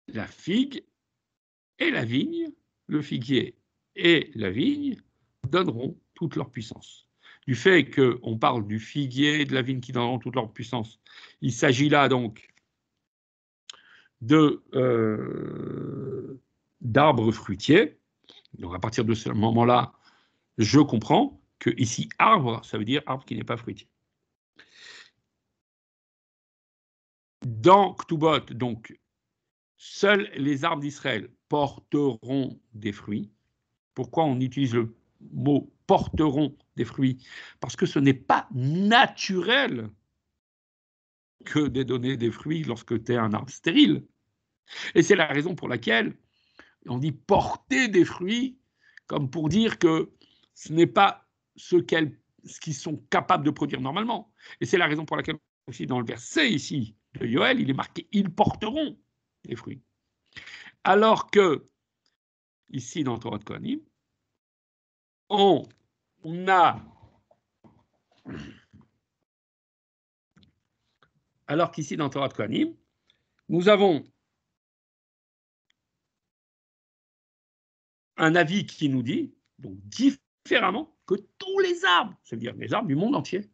La figue et la vigne, le figuier et la vigne donneront toute leur puissance. Du fait qu'on parle du figuier et de la vigne qui donneront toute leur puissance, il s'agit là donc euh, d'arbres fruitiers. Donc à partir de ce moment-là, je comprends que ici arbre, ça veut dire arbre qui n'est pas fruitier. Dans Ktubot, donc, seuls les arbres d'Israël porteront des fruits. Pourquoi on utilise le mot porteront des fruits Parce que ce n'est pas naturel que de donner des fruits lorsque tu es un arbre stérile. Et c'est la raison pour laquelle on dit porter des fruits comme pour dire que ce n'est pas ce qu'ils sont capables de produire normalement. Et c'est la raison pour laquelle aussi dans le verset ici de Yoel, il est marqué ils porteront des fruits. Alors que ici dans le Torah de Kohanim, on, on a alors qu'ici, dans Torah de Kohanim, nous avons un avis qui nous dit, donc différemment, que tous les arbres, c'est-à-dire les arbres du monde entier,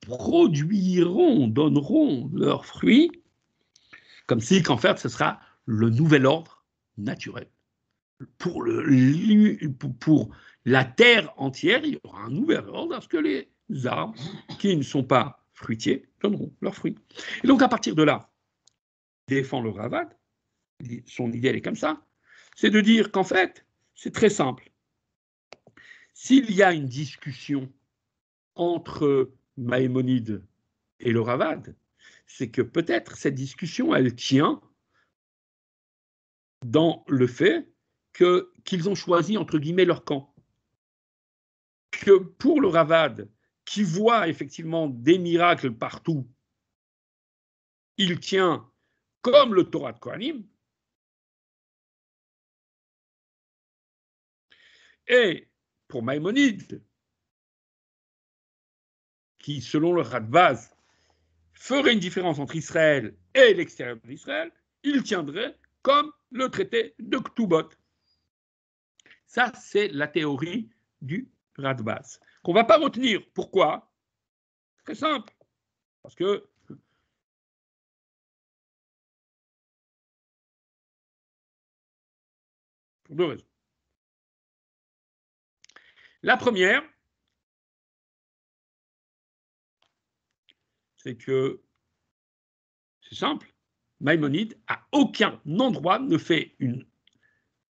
produiront, donneront leurs fruits, comme si qu'en fait ce sera le nouvel ordre naturel. Pour, pour la terre entière, il y aura un nouvel ordre parce que les arbres qui ne sont pas fruitiers donneront leurs fruits. Et donc à partir de là, défend le Ravad, son idée elle est comme ça, c'est de dire qu'en fait, c'est très simple. S'il y a une discussion entre Maïmonide et le Ravad, c'est que peut-être cette discussion, elle tient dans le fait que qu'ils ont choisi entre guillemets leur camp. Que pour le Ravad, qui voit effectivement des miracles partout, il tient comme le Torah de Kohanim. Et pour Maïmonide, qui selon le Radbaz, ferait une différence entre Israël et l'extérieur d'Israël, il tiendrait comme le traité de Ktubot. Ça, c'est la théorie du Radbaz qu'on ne va pas retenir. Pourquoi Très simple. Parce que pour deux raisons. La première, c'est que c'est simple. Maïmonide, à aucun endroit, ne fait une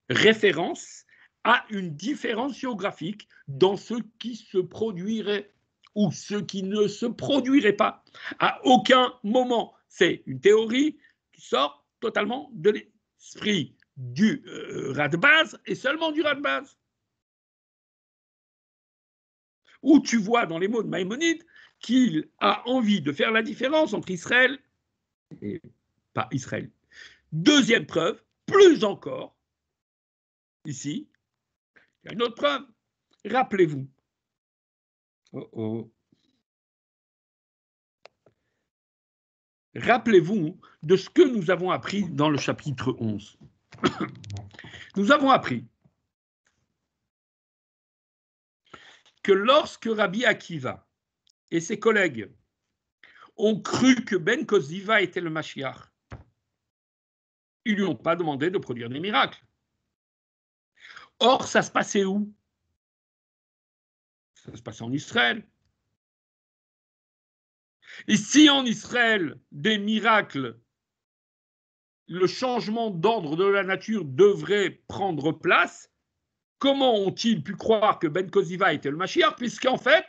référence à une différence géographique dans ce qui se produirait ou ce qui ne se produirait pas. À aucun moment, c'est une théorie qui sort totalement de l'esprit du euh, rat de base et seulement du rat de base. Où tu vois dans les mots de Maïmonide qu'il a envie de faire la différence entre Israël et pas Israël. Deuxième preuve, plus encore, ici, il y a une autre preuve. Rappelez-vous. Oh, oh. Rappelez-vous de ce que nous avons appris dans le chapitre 11. nous avons appris que lorsque Rabbi Akiva et ses collègues ont cru que Ben Koziva était le Mashiach, ils ne lui ont pas demandé de produire des miracles. Or, ça se passait où Ça se passait en Israël. Et si en Israël, des miracles, le changement d'ordre de la nature devrait prendre place, comment ont-ils pu croire que Ben Koziva était le Mashiach, puisqu'en fait,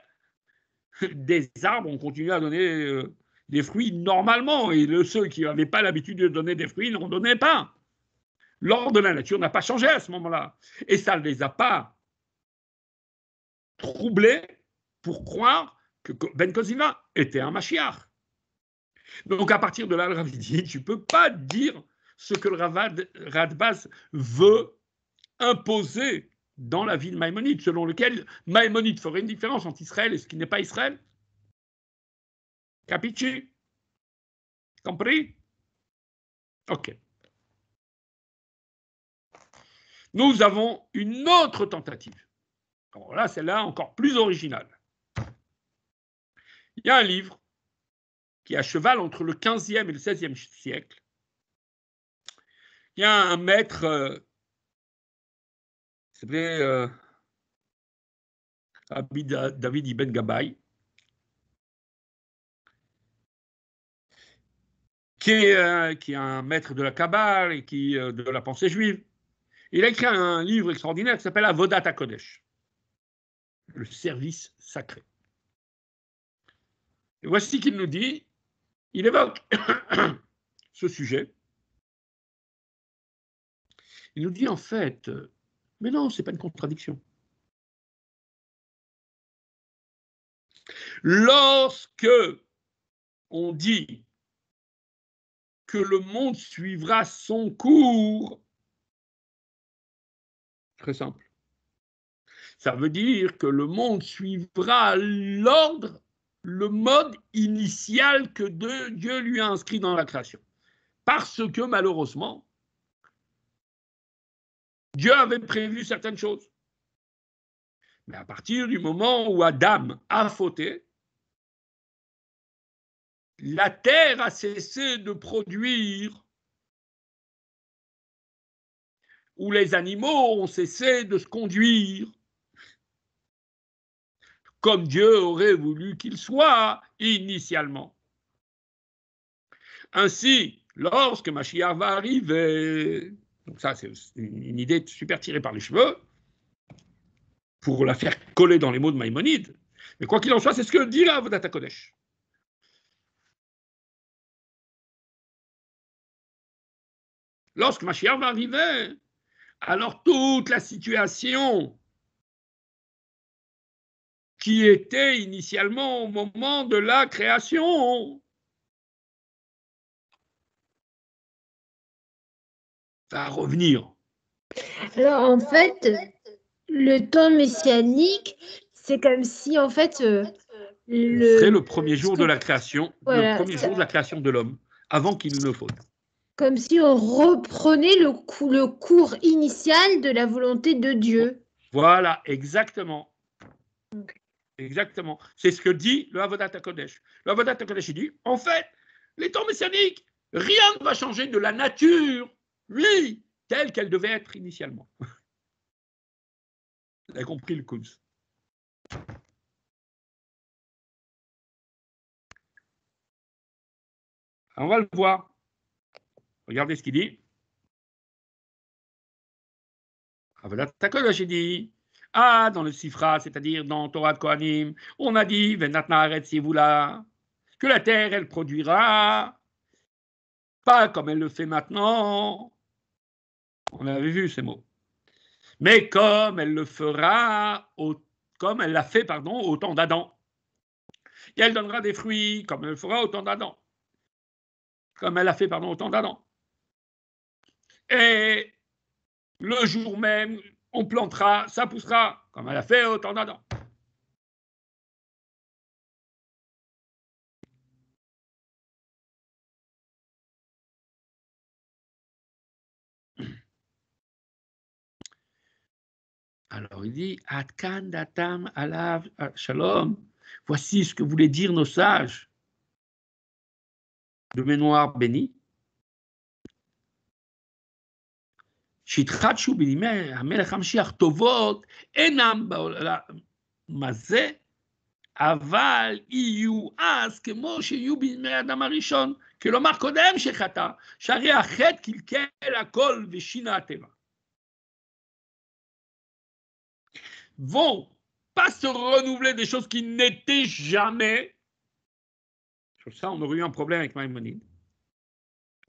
des arbres ont continué à donner euh, des fruits normalement, et ceux qui n'avaient pas l'habitude de donner des fruits n'en donnaient pas. L'ordre de la nature n'a pas changé à ce moment-là. Et ça ne les a pas troublés pour croire que Ben Kozima était un machiar. Donc à partir de là, le Ravidi, tu ne peux pas dire ce que le Ravad, Radbaz veut imposer dans la ville de Maïmonide, selon lequel Maïmonide ferait une différence entre Israël et ce qui n'est pas Israël. Capitule Compris Ok nous avons une autre tentative. là, celle-là, encore plus originale. Il y a un livre qui est à cheval entre le 15e et le 16e siècle. Il y a un maître, euh, vrai, euh, David Ibn Gabay, qui est, euh, qui est un maître de la Kabbale et qui, euh, de la pensée juive il a écrit un livre extraordinaire qui s'appelle Avodat Kodesh, le service sacré. Et voici qu'il nous dit, il évoque ce sujet. Il nous dit en fait, euh, mais non, ce n'est pas une contradiction. Lorsque on dit que le monde suivra son cours, Très simple. Ça veut dire que le monde suivra l'ordre, le mode initial que Dieu lui a inscrit dans la création. Parce que malheureusement, Dieu avait prévu certaines choses. Mais à partir du moment où Adam a fauté, la terre a cessé de produire où les animaux ont cessé de se conduire comme Dieu aurait voulu qu'ils soient initialement. Ainsi, lorsque Machia va arriver, donc ça c'est une idée super tirée par les cheveux, pour la faire coller dans les mots de Maïmonide, mais quoi qu'il en soit, c'est ce que dit la Vodata Kodesh. Lorsque Machia va arriver, alors toute la situation qui était initialement au moment de la création va revenir. Alors en fait, le temps messianique, c'est comme si en fait euh, le... C'est le premier jour de la création, le premier jour de la création de l'homme, avant qu'il ne le faute comme si on reprenait le, cours initial de la volonté de Dieu. Voilà, exactement. Exactement. C'est ce que dit le Avodat HaKodesh. Le Avodat HaKodesh dit, en fait, les temps messianiques, rien ne va changer de la nature, lui, telle qu'elle devait être initialement. Vous avez compris le coup. On va le voir. Regardez ce qu'il dit. j'ai ah, dit. Ah, dans le Sifra, c'est-à-dire dans Torah de Kohanim, on a dit, si vous là, que la terre, elle produira, pas comme elle le fait maintenant. On avait vu ces mots. Mais comme elle le fera, comme elle l'a fait, pardon, au temps d'Adam. Et elle donnera des fruits, comme elle le fera au temps d'Adam. Comme elle a fait, pardon, au temps d'Adam. Et le jour même, on plantera, ça poussera, comme elle a fait au temps d'Adam. Alors il dit Atkan datam alav euh, shalom. Voici ce que voulaient dire nos sages. De mémoire béni. שהתחדשו בימי המלך המשיח טובות אינם בעולם הזה, אבל יהיו אז כמו שיהיו בימי האדם הראשון, כלומר קודם שחטא, שהרי החטא קלקל הכל ושינה הטבע. vont pas se renouveler des choses qui n'étaient jamais. Sur ça, on aurait eu un problème avec Maïmonide.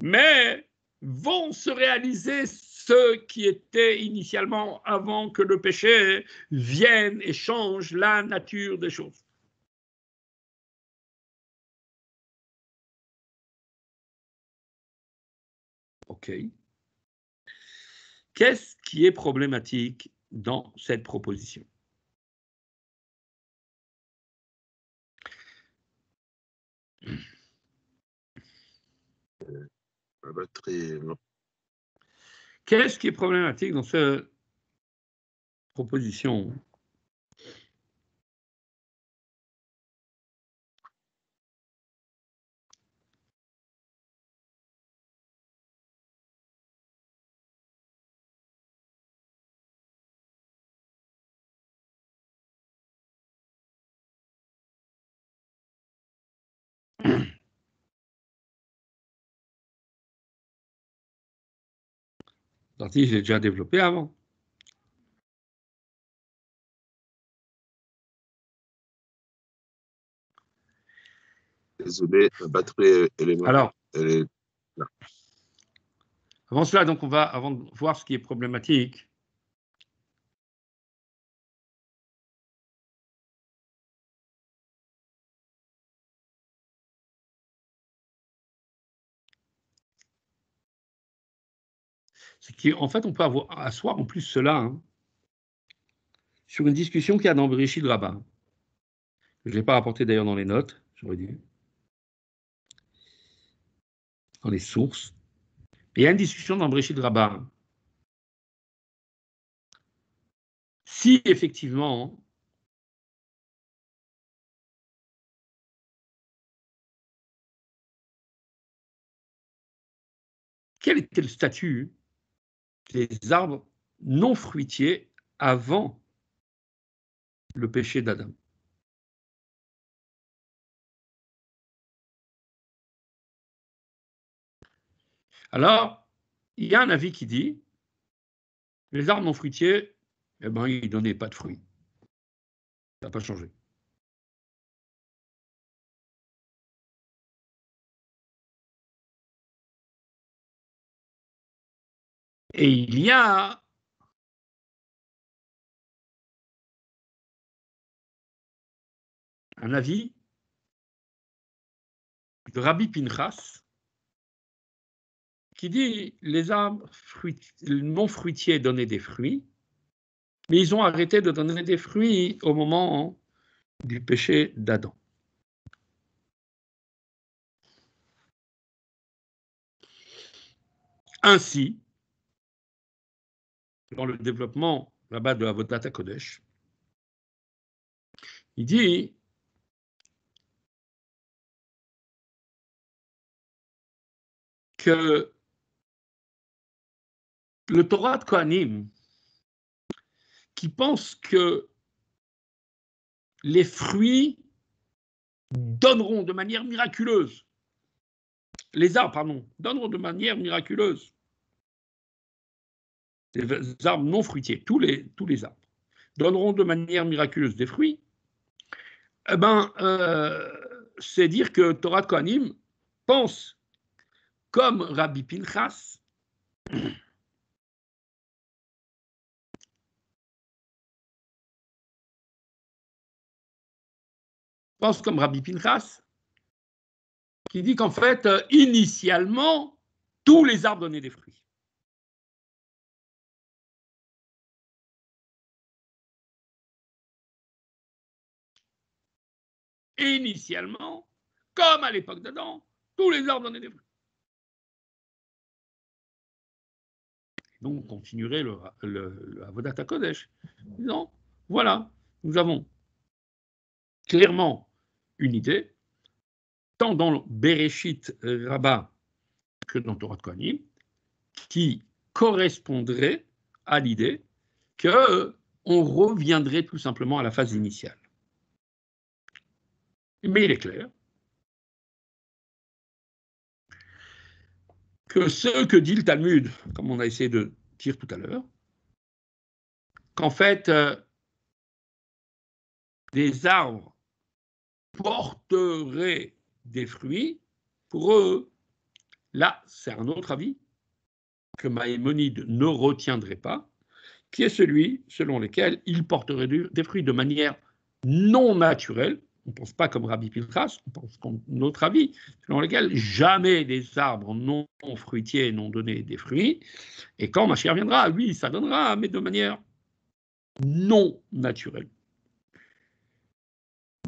Mais vont se réaliser ceux qui étaient initialement avant que le péché vienne et change la nature des choses. OK. Qu'est-ce qui est problématique dans cette proposition La euh, ah batterie Qu'est-ce qui est problématique dans cette proposition J'ai déjà développé avant. Désolé, la batterie, est, Alors, Avant cela, donc, on va, avant de voir ce qui est problématique, C'est qu'en fait, on peut avoir, à soi, en plus cela hein, sur une discussion qu'il y a dans Bréchid de Je ne l'ai pas rapporté d'ailleurs dans les notes, j'aurais dû. Dans les sources. il y a une discussion dans Bréchi de Si effectivement, quel était le statut les arbres non fruitiers avant le péché d'Adam. Alors, il y a un avis qui dit les arbres non fruitiers, eh ben, ils ne donnaient pas de fruits. Ça n'a pas changé. Et il y a un avis de Rabbi Pinchas qui dit les arbres non fruitiers donnaient des fruits, mais ils ont arrêté de donner des fruits au moment du péché d'Adam. Ainsi, dans le développement là-bas de Avodat Kodesh, il dit que le Torah de Kohanim, qui pense que les fruits donneront de manière miraculeuse, les arbres, pardon, donneront de manière miraculeuse les arbres non fruitiers, tous les, tous les arbres, donneront de manière miraculeuse des fruits, eh ben, euh, c'est dire que Torah Kohanim pense comme Rabbi Pinchas pense comme Rabbi Pinchas, qui dit qu'en fait, euh, initialement, tous les arbres donnaient des fruits. initialement, comme à l'époque d'Adam, tous les arbres en étaient fruits. Donc, on continuerait le, le, à Kodesh, disant voilà, nous avons clairement une idée, tant dans le Bereshit Rabat que dans Torah de Kohanim, qui correspondrait à l'idée qu'on euh, reviendrait tout simplement à la phase initiale mais il est clair que ce que dit le Talmud, comme on a essayé de dire tout à l'heure, qu'en fait, euh, des arbres porteraient des fruits pour eux. Là, c'est un autre avis que Maïmonide ne retiendrait pas, qui est celui selon lequel ils porteraient des fruits de manière non naturelle, on ne pense pas comme Rabbi Pilchas, on pense comme notre avis, selon lequel jamais des arbres non fruitiers n'ont donné des fruits, et quand chère viendra, lui, ça donnera, mais de manière non naturelle.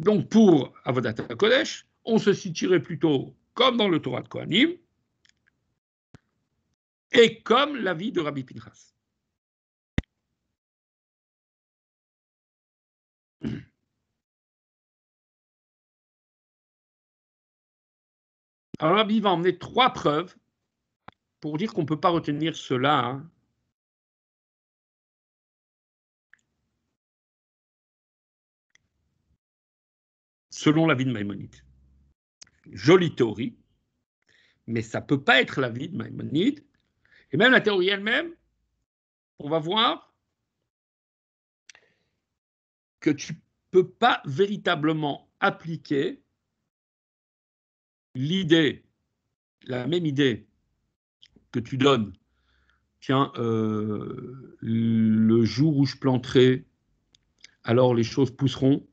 Donc pour Avodat Kodesh, on se situerait plutôt comme dans le Torah de Kohanim, et comme l'avis de Rabbi Pinchas. Alors la va emmener trois preuves pour dire qu'on ne peut pas retenir cela. selon hein. Selon l'avis de Maïmonide. Jolie théorie, mais ça ne peut pas être l'avis de Maïmonide. Et même la théorie elle-même, on va voir que tu ne peux pas véritablement appliquer l'idée, la même idée que tu donnes, tiens, euh, le jour où je planterai, alors les choses pousseront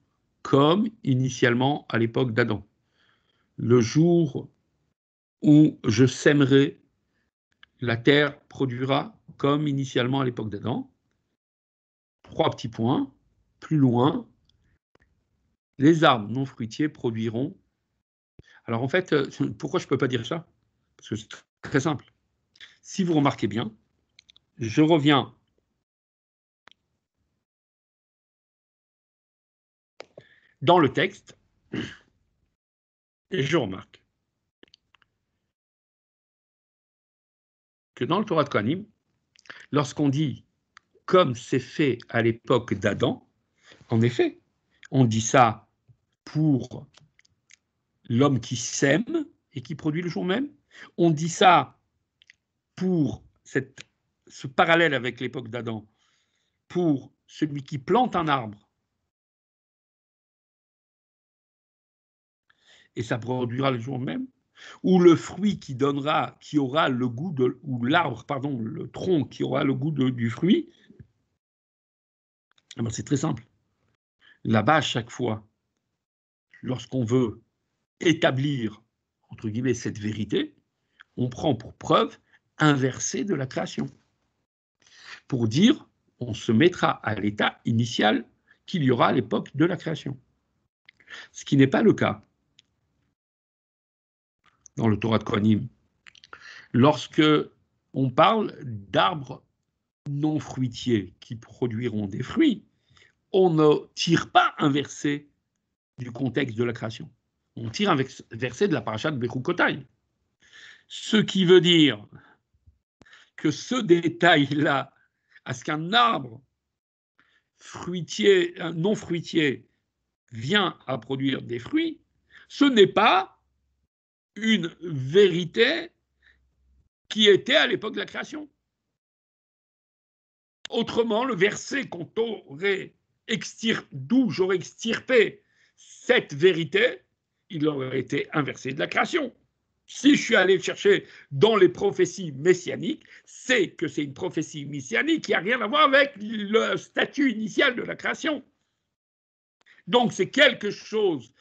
comme initialement à l'époque d'Adam. Le jour où je sèmerai, la terre produira comme initialement à l'époque d'Adam. Trois petits points. Plus loin, les arbres non fruitiers produiront alors en fait, euh, pourquoi je ne peux pas dire ça Parce que c'est très simple. Si vous remarquez bien, je reviens dans le texte et je remarque que dans le Torah de Kohanim, lorsqu'on dit comme c'est fait à l'époque d'Adam, en effet, on dit ça pour l'homme qui sème et qui produit le jour même. On dit ça pour ce parallèle avec l'époque d'Adam, pour celui qui plante un arbre et ça produira le jour même, ou le fruit qui donnera, qui aura le goût de, ou l'arbre, pardon, le tronc qui aura le goût du fruit, eh ben, c'est très simple. Là-bas, à chaque fois, lorsqu'on veut établir, entre guillemets, cette vérité, on prend pour preuve un verset de la création. Pour dire, on se mettra à l'état initial qu'il y aura à l'époque de la création. Ce qui n'est pas le cas dans le Torah de Kohanim. Lorsque on parle d'arbres non fruitiers qui produiront des fruits, on ne tire pas un verset du contexte de la création on tire un verset de la paracha de Bechukotai. Ce qui veut dire que ce détail-là, à ce qu'un arbre fruitier, non fruitier vient à produire des fruits, ce n'est pas une vérité qui était à l'époque de la création. Autrement, le verset qu'on d'où j'aurais extirpé cette vérité, il aurait été inversé de la création. Si je suis allé chercher dans les prophéties messianiques, c'est que c'est une prophétie messianique qui n'a rien à voir avec le statut initial de la création. Donc c'est quelque chose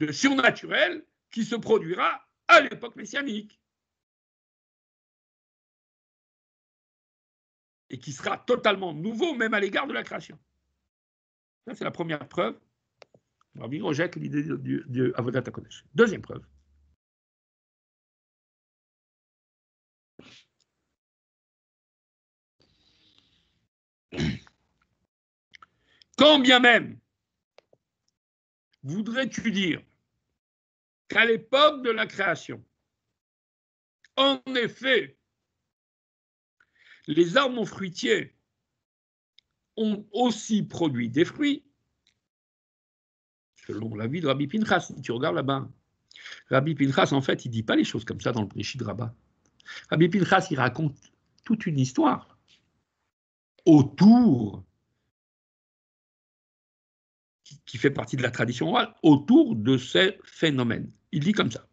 de surnaturel qui se produira à l'époque messianique. Et qui sera totalement nouveau, même à l'égard de la création. Ça, c'est la première preuve on rejette l'idée de du, à Avodat akodesh. Deuxième preuve. Quand bien même voudrais-tu dire qu'à l'époque de la création, en effet, les arbres fruitiers ont aussi produit des fruits, selon vie de Rabbi Pinchas. Tu regardes là-bas. Rabbi Pinchas, en fait, il ne dit pas les choses comme ça dans le de Rabbah. Rabbi Pinchas, il raconte toute une histoire autour, qui, fait partie de la tradition orale, autour de ces phénomènes. Il dit comme ça.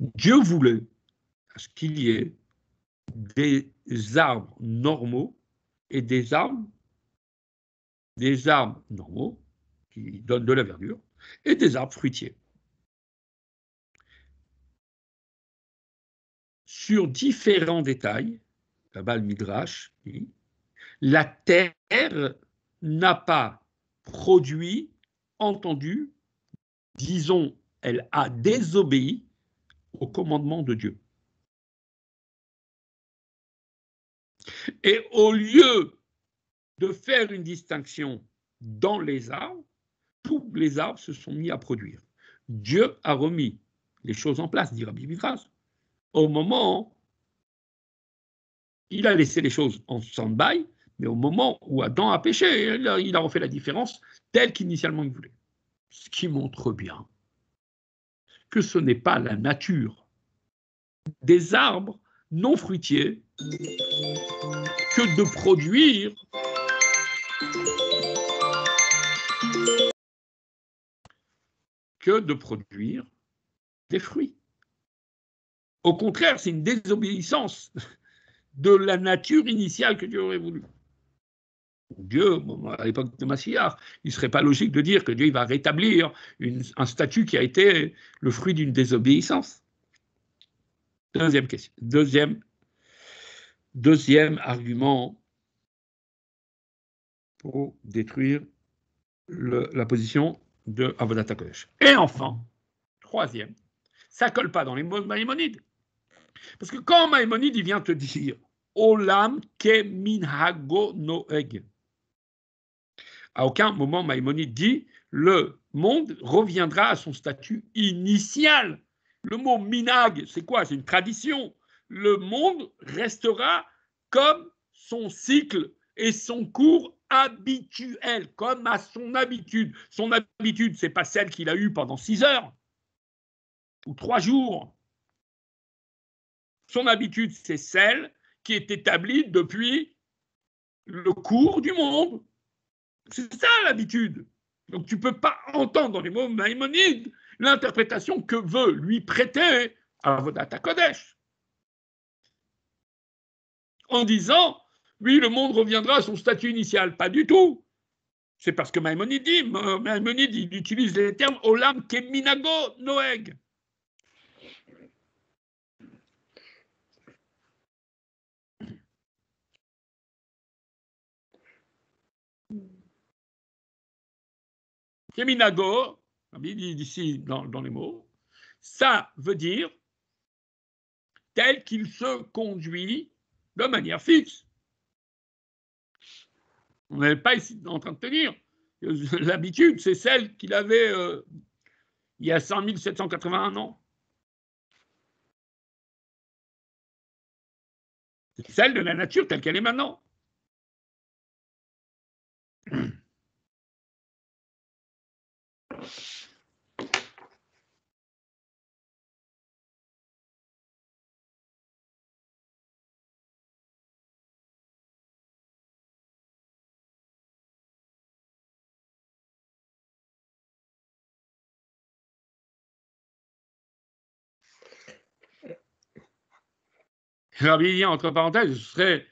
Dieu voulait qu'il y ait des arbres normaux et des arbres, des arbres normaux qui donnent de la verdure, et des arbres fruitiers. Sur différents détails, la balle Midrash la terre n'a pas produit, entendu, disons, elle a désobéi au commandement de Dieu. Et au lieu de faire une distinction dans les arbres, tous les arbres se sont mis à produire. Dieu a remis les choses en place, dit Rabbi Au moment, il a laissé les choses en stand-by, mais au moment où Adam a péché, il a refait la différence telle qu'initialement il voulait. Ce qui montre bien que ce n'est pas la nature des arbres non fruitiers que de produire que de produire des fruits. Au contraire, c'est une désobéissance de la nature initiale que Dieu aurait voulu. Dieu, à l'époque de Massillard, il ne serait pas logique de dire que Dieu va rétablir un statut qui a été le fruit d'une désobéissance. Deuxième question. Deuxième, deuxième argument pour détruire la position de Et enfin, troisième, ça colle pas dans les mots de Maïmonide. Parce que quand Maïmonide, vient te dire Olam ke minhago noeg. À aucun moment Maïmonide dit le monde reviendra à son statut initial. Le mot minag, c'est quoi C'est une tradition. Le monde restera comme son cycle et son cours habituel comme à son habitude. Son habitude, c'est pas celle qu'il a eue pendant six heures ou trois jours. Son habitude, c'est celle qui est établie depuis le cours du monde. C'est ça l'habitude. Donc tu peux pas entendre dans les mots maïmonides l'interprétation que veut lui prêter Avodata Kodesh. En disant, oui, le monde reviendra à son statut initial. Pas du tout. C'est parce que Maïmonide dit, euh, Maïmonide, utilise les termes Olam Keminago Noeg. Keminago, il dit ici dans les mots, ça veut dire tel qu'il se conduit de manière fixe. On n'avait pas ici en train de tenir. L'habitude, c'est celle qu'il avait euh, il y a 5781 ans. C'est celle de la nature telle qu'elle est maintenant. J'ai entre parenthèses, ce serait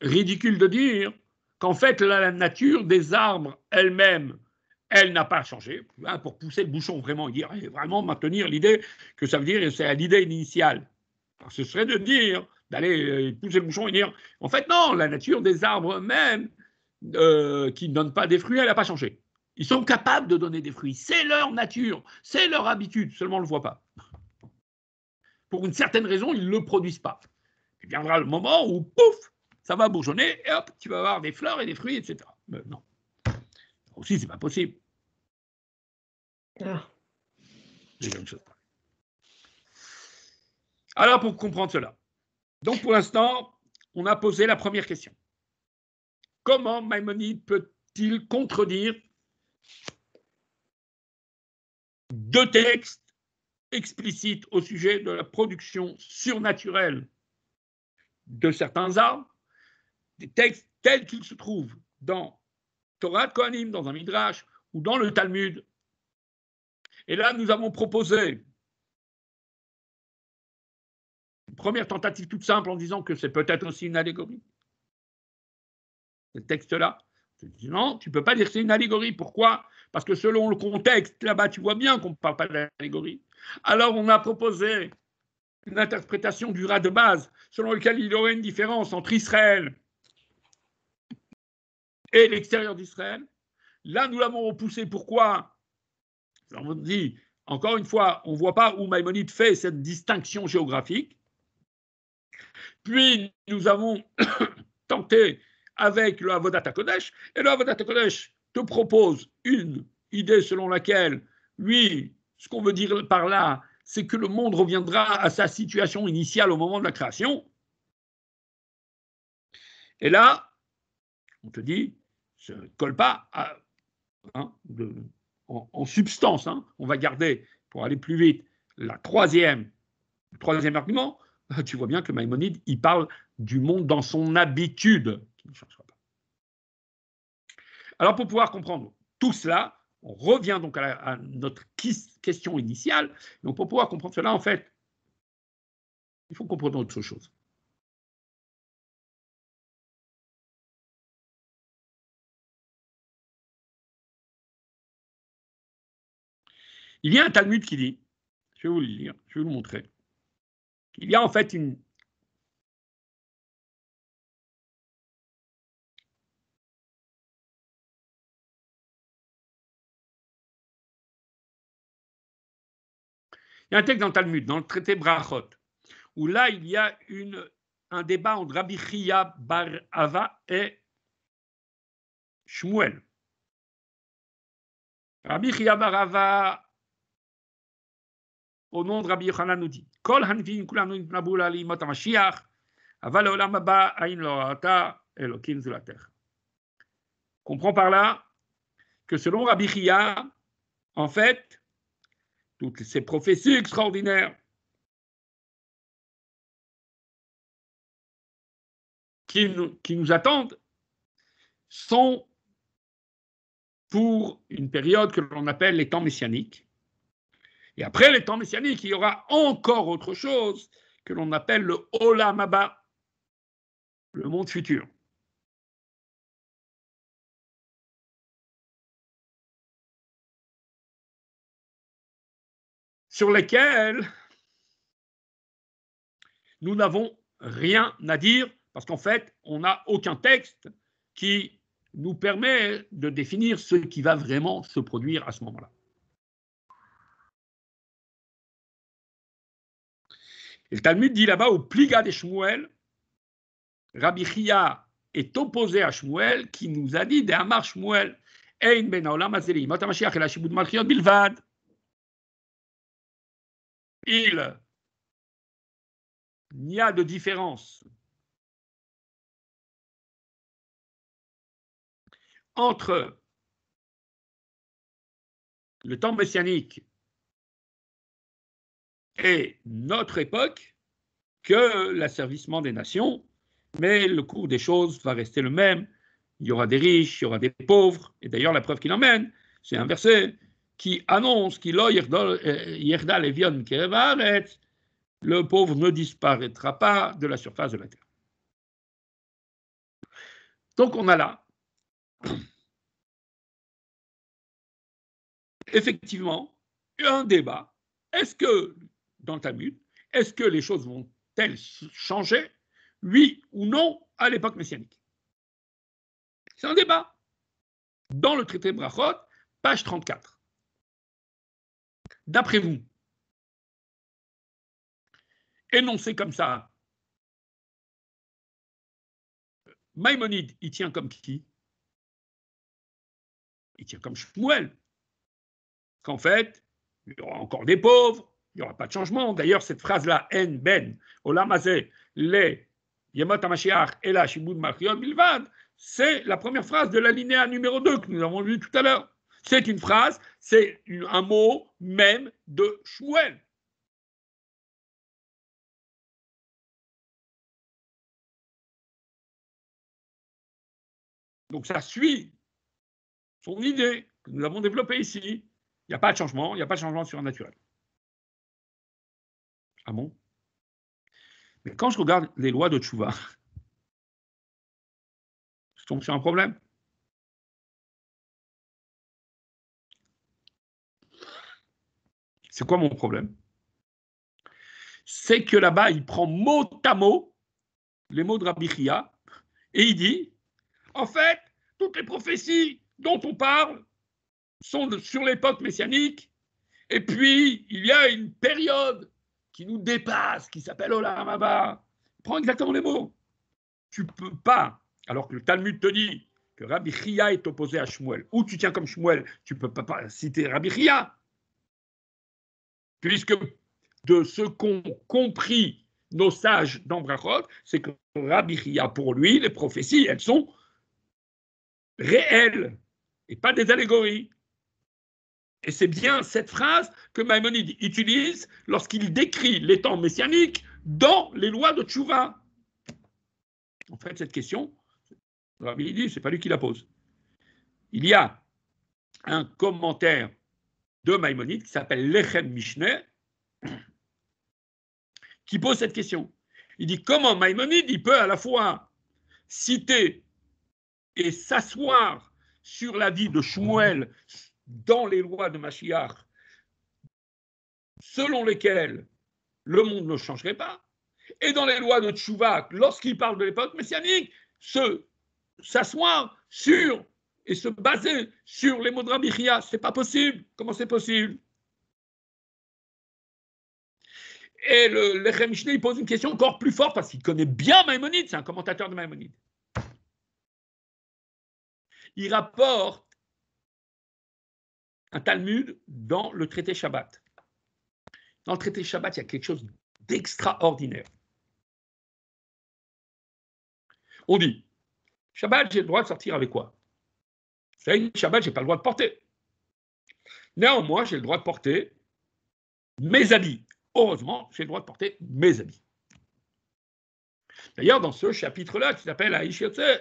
ridicule de dire qu'en fait, la nature des arbres elle-même, elle n'a pas changé, hein, pour pousser le bouchon vraiment, dire, et vraiment maintenir l'idée que ça veut dire, c'est l'idée initiale. ce serait de dire, d'aller euh, pousser le bouchon et dire, en fait, non, la nature des arbres même, euh, qui ne donnent pas des fruits, elle n'a pas changé. Ils sont capables de donner des fruits. C'est leur nature, c'est leur habitude, seulement on ne le voit pas pour une certaine raison, ils ne le produisent pas. Il viendra le moment où, pouf, ça va bourgeonner, et hop, tu vas avoir des fleurs et des fruits, etc. Mais non. Aussi, n'est pas possible. Ah. Alors, pour comprendre cela, donc pour l'instant, on a posé la première question. Comment Maïmonide peut-il contredire deux textes explicite au sujet de la production surnaturelle de certains arbres, des textes tels qu'ils se trouvent dans Torah de Kohanim, dans un Midrash ou dans le Talmud. Et là, nous avons proposé une première tentative toute simple en disant que c'est peut-être aussi une allégorie. Ce texte-là. Non, tu ne peux pas dire que c'est une allégorie. Pourquoi Parce que selon le contexte, là-bas, tu vois bien qu'on ne parle pas d'allégorie. Alors on a proposé une interprétation du rat de base, selon laquelle il y aurait une différence entre Israël et l'extérieur d'Israël. Là, nous l'avons repoussé. Pourquoi On dit, encore une fois, on ne voit pas où Maïmonide fait cette distinction géographique. Puis, nous avons tenté avec le Avodat Kodesh, et le Avodat Kodesh te propose une idée selon laquelle, oui, ce qu'on veut dire par là, c'est que le monde reviendra à sa situation initiale au moment de la création. Et là, on te dit, ça ne colle pas hein, en, substance. Hein. on va garder, pour aller plus vite, la troisième, le troisième argument. Tu vois bien que Maïmonide, il parle du monde dans son habitude, Alors, pour pouvoir comprendre tout cela, on revient donc à, notre question initiale. donc pour pouvoir comprendre cela, en fait, il faut comprendre autre chose. Il y a un Talmud qui dit, je vais vous le lire, je vais vous le montrer. Il y a en fait une Il y a un texte dans Talmud, dans le traité Brachot, où là, il y a une, un débat entre Rabbi Chia Bar Ava et Shmuel. Rabbi Chia Bar Ava, au nom de Rabbi Yochanan, nous dit Kol hanvin kulanu nabul alimot amashiach", Mashiach, ava leolam haba lo lorata elokim zulater. Comprends par là que selon Rabbi Chia, en fait, toutes ces prophéties extraordinaires qui nous, attendent sont pour une période que l'on appelle les temps messianiques. Et après les temps messianiques, il y aura encore autre chose que l'on appelle le Olamaba, le monde futur. sur lesquels nous n'avons rien à dire, parce qu'en fait, on n'a aucun texte qui nous permet de définir ce qui va vraiment se produire à ce moment-là. Et le Talmud dit là-bas au pliga des Shmuel, Rabbi Chia est opposé à Shmuel qui nous a dit des Amar Shmuel, Ein ben et la Mashiach el bilvad il n'y a de différence entre le temps messianique et notre époque que l'asservissement des nations, mais le cours des choses va rester le même. Il y aura des riches, il y aura des pauvres, et d'ailleurs la preuve qu'il emmène, c'est inversé, qui annonce qu'il euh, le pauvre ne disparaîtra pas de la surface de la terre. Donc on a là, effectivement, un débat. Est-ce que, dans le Talmud, est-ce que les choses vont-elles changer, oui ou non, à l'époque messianique C'est un débat. Dans le traité Brachot, page 34. D'après vous, énoncé comme ça, Maïmonide, il tient comme qui Il tient comme Shmuel. Qu'en fait, il y aura encore des pauvres, il n'y aura pas de changement. D'ailleurs, cette phrase-là, En Ben, Olamazé, les Yemot Ela, Shibud Bilvad, c'est la première phrase de la linéa numéro 2 que nous avons vue tout à l'heure. C'est une phrase, c'est un mot même de Chouel. Donc ça suit son idée que nous avons développée ici. Il n'y a pas de changement, il n'y a pas de changement surnaturel. Ah bon Mais quand je regarde les lois de Tchouva, je tombe sur un problème. C'est quoi mon problème C'est que là-bas, il prend mot à mot les mots de Rabbi Chia et il dit En fait, toutes les prophéties dont on parle sont sur l'époque messianique, et puis il y a une période qui nous dépasse, qui s'appelle Olam Abba. Prends exactement les mots. Tu peux pas, alors que le Talmud te dit que Rabbi Chia est opposé à Shmuel, ou tu tiens comme Shmuel, tu peux pas citer Rabbi Chia puisque de ce qu'ont compris nos sages d'Ambrachot, c'est que Rabbi pour lui, les prophéties, elles sont réelles et pas des allégories. Et c'est bien cette phrase que Maïmonide utilise lorsqu'il décrit les temps messianiques dans les lois de Tchouva. En fait, cette question, Rabbi ce n'est pas lui qui la pose. Il y a un commentaire de Maïmonide qui s'appelle Lechem Mishneh, qui pose cette question. Il dit comment Maïmonide peut à la fois citer et s'asseoir sur la vie de Shmuel dans les lois de Mashiach, selon lesquelles le monde ne changerait pas, et dans les lois de Tchouvak, lorsqu'il parle de l'époque messianique, s'asseoir sur et se baser sur les mots de Rabbi Ce n'est pas possible. Comment c'est possible Et le, le il pose une question encore plus forte parce qu'il connaît bien Maïmonide, c'est un commentateur de Maïmonide. Il rapporte un Talmud dans le traité Shabbat. Dans le traité Shabbat, il y a quelque chose d'extraordinaire. On dit Shabbat, j'ai le droit de sortir avec quoi Shabbat, je n'ai pas le droit de porter. Néanmoins, j'ai le droit de porter mes habits. Heureusement, j'ai le droit de porter mes habits. D'ailleurs, dans ce chapitre-là, qui s'appelle Aisha euh,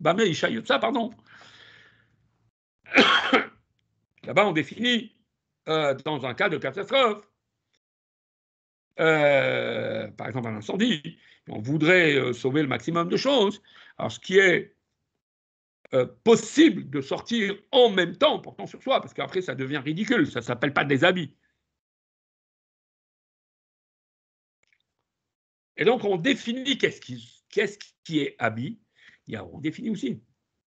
bah, Isha Yotza, pardon, là-bas on définit, euh, dans un cas de catastrophe, euh, par exemple un incendie, on voudrait sauver le maximum de choses. Alors, ce qui est euh, possible de sortir en même temps en portant sur soi, parce qu'après ça devient ridicule, ça ne s'appelle pas des habits. Et donc on définit qu'est-ce qui, quest qui est habit, et on définit aussi,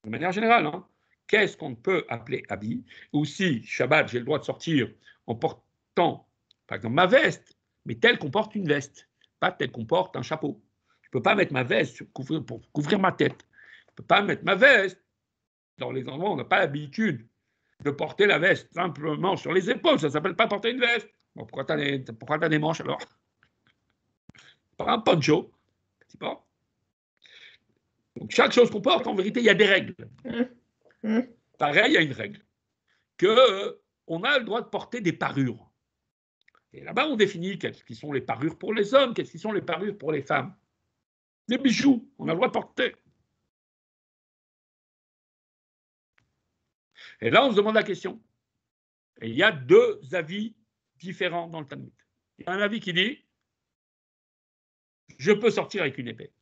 de manière générale, hein, qu'est-ce qu'on peut appeler habit, ou si Shabbat, j'ai le droit de sortir en portant, par exemple, ma veste, mais telle qu'on porte une veste, pas telle qu'on porte un chapeau. Je ne peux pas mettre ma veste couvrir, pour couvrir ma tête. Je ne peux pas mettre ma veste dans les endroits où on n'a pas l'habitude de porter la veste simplement sur les épaules. Ça ne s'appelle pas porter une veste. pourquoi t'as des, des manches alors Par un poncho. Donc chaque chose qu'on porte, en vérité, il y a des règles. Mm. Pareil, il y a une règle. Que euh, on a le droit de porter des parures. Et là-bas, on définit quest qui sont les parures pour les hommes, qu'est-ce qui sont les parures pour les femmes. Des bijoux, on a le droit de porter. Et là, on se demande la question. Et il y a deux avis différents dans le Talmud. Il y a un avis qui dit je peux sortir avec une épée.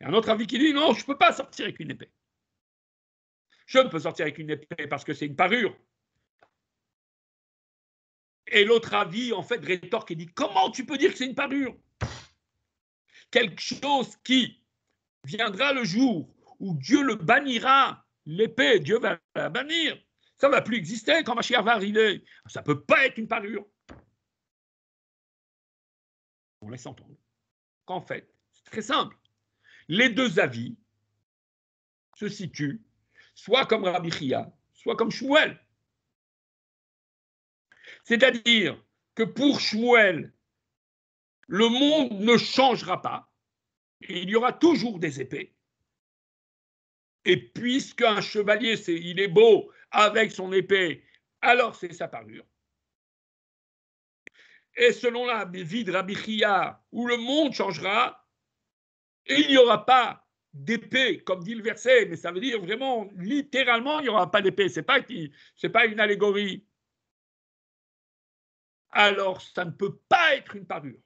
Il y a un autre avis qui dit non, je ne peux pas sortir avec une épée. Je ne peux sortir avec une épée parce que c'est une parure. Et l'autre avis, en fait, rétorque et dit comment tu peux dire que c'est une parure Quelque chose qui viendra le jour où Dieu le bannira, l'épée, Dieu va la bannir. Ça ne va plus exister quand Mashiach va arriver. Ça ne peut pas être une parure. On laisse entendre qu'en fait, c'est très simple. Les deux avis se situent soit comme Rabbi Chia, soit comme Shmuel. C'est-à-dire que pour Shmuel, le monde ne changera pas. Et il y aura toujours des épées. Et puisqu'un chevalier, il est beau avec son épée, alors c'est sa parure. Et selon la vie de Rabbi Chia, où le monde changera, il n'y aura pas d'épée, comme dit le verset, mais ça veut dire vraiment, littéralement, il n'y aura pas d'épée. Ce n'est pas, pas une allégorie. Alors, ça ne peut pas être une parure.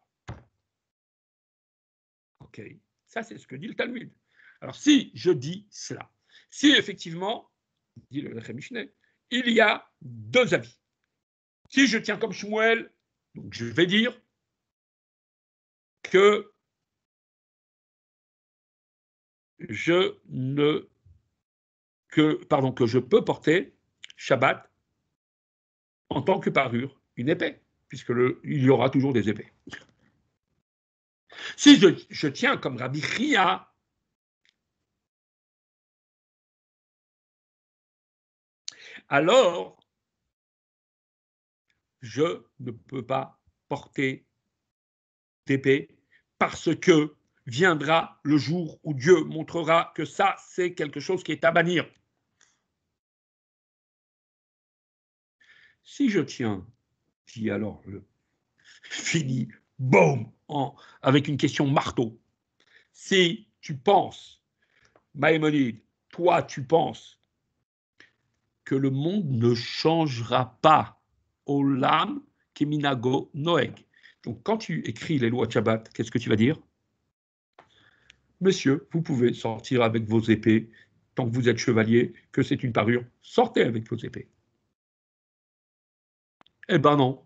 OK. Ça, c'est ce que dit le Talmud. Alors si je dis cela, si effectivement, dit le Mishneh, il y a deux avis. Si je tiens comme Shmuel, donc je vais dire que je ne que pardon que je peux porter Shabbat en tant que parure une épée, puisque il y aura toujours des épées. Si je, je tiens comme Rabbi Ria, alors je ne peux pas porter d'épée parce que viendra le jour où Dieu montrera que ça, c'est quelque chose qui est à bannir. Si je tiens, si alors le fini, boum, avec une question marteau, si tu penses, Maïmonide, toi tu penses que le monde ne changera pas. Olam keminago noeg. Donc, quand tu écris les lois de Shabbat, qu'est-ce que tu vas dire Monsieur, vous pouvez sortir avec vos épées, tant que vous êtes chevalier, que c'est une parure, sortez avec vos épées. Eh ben non.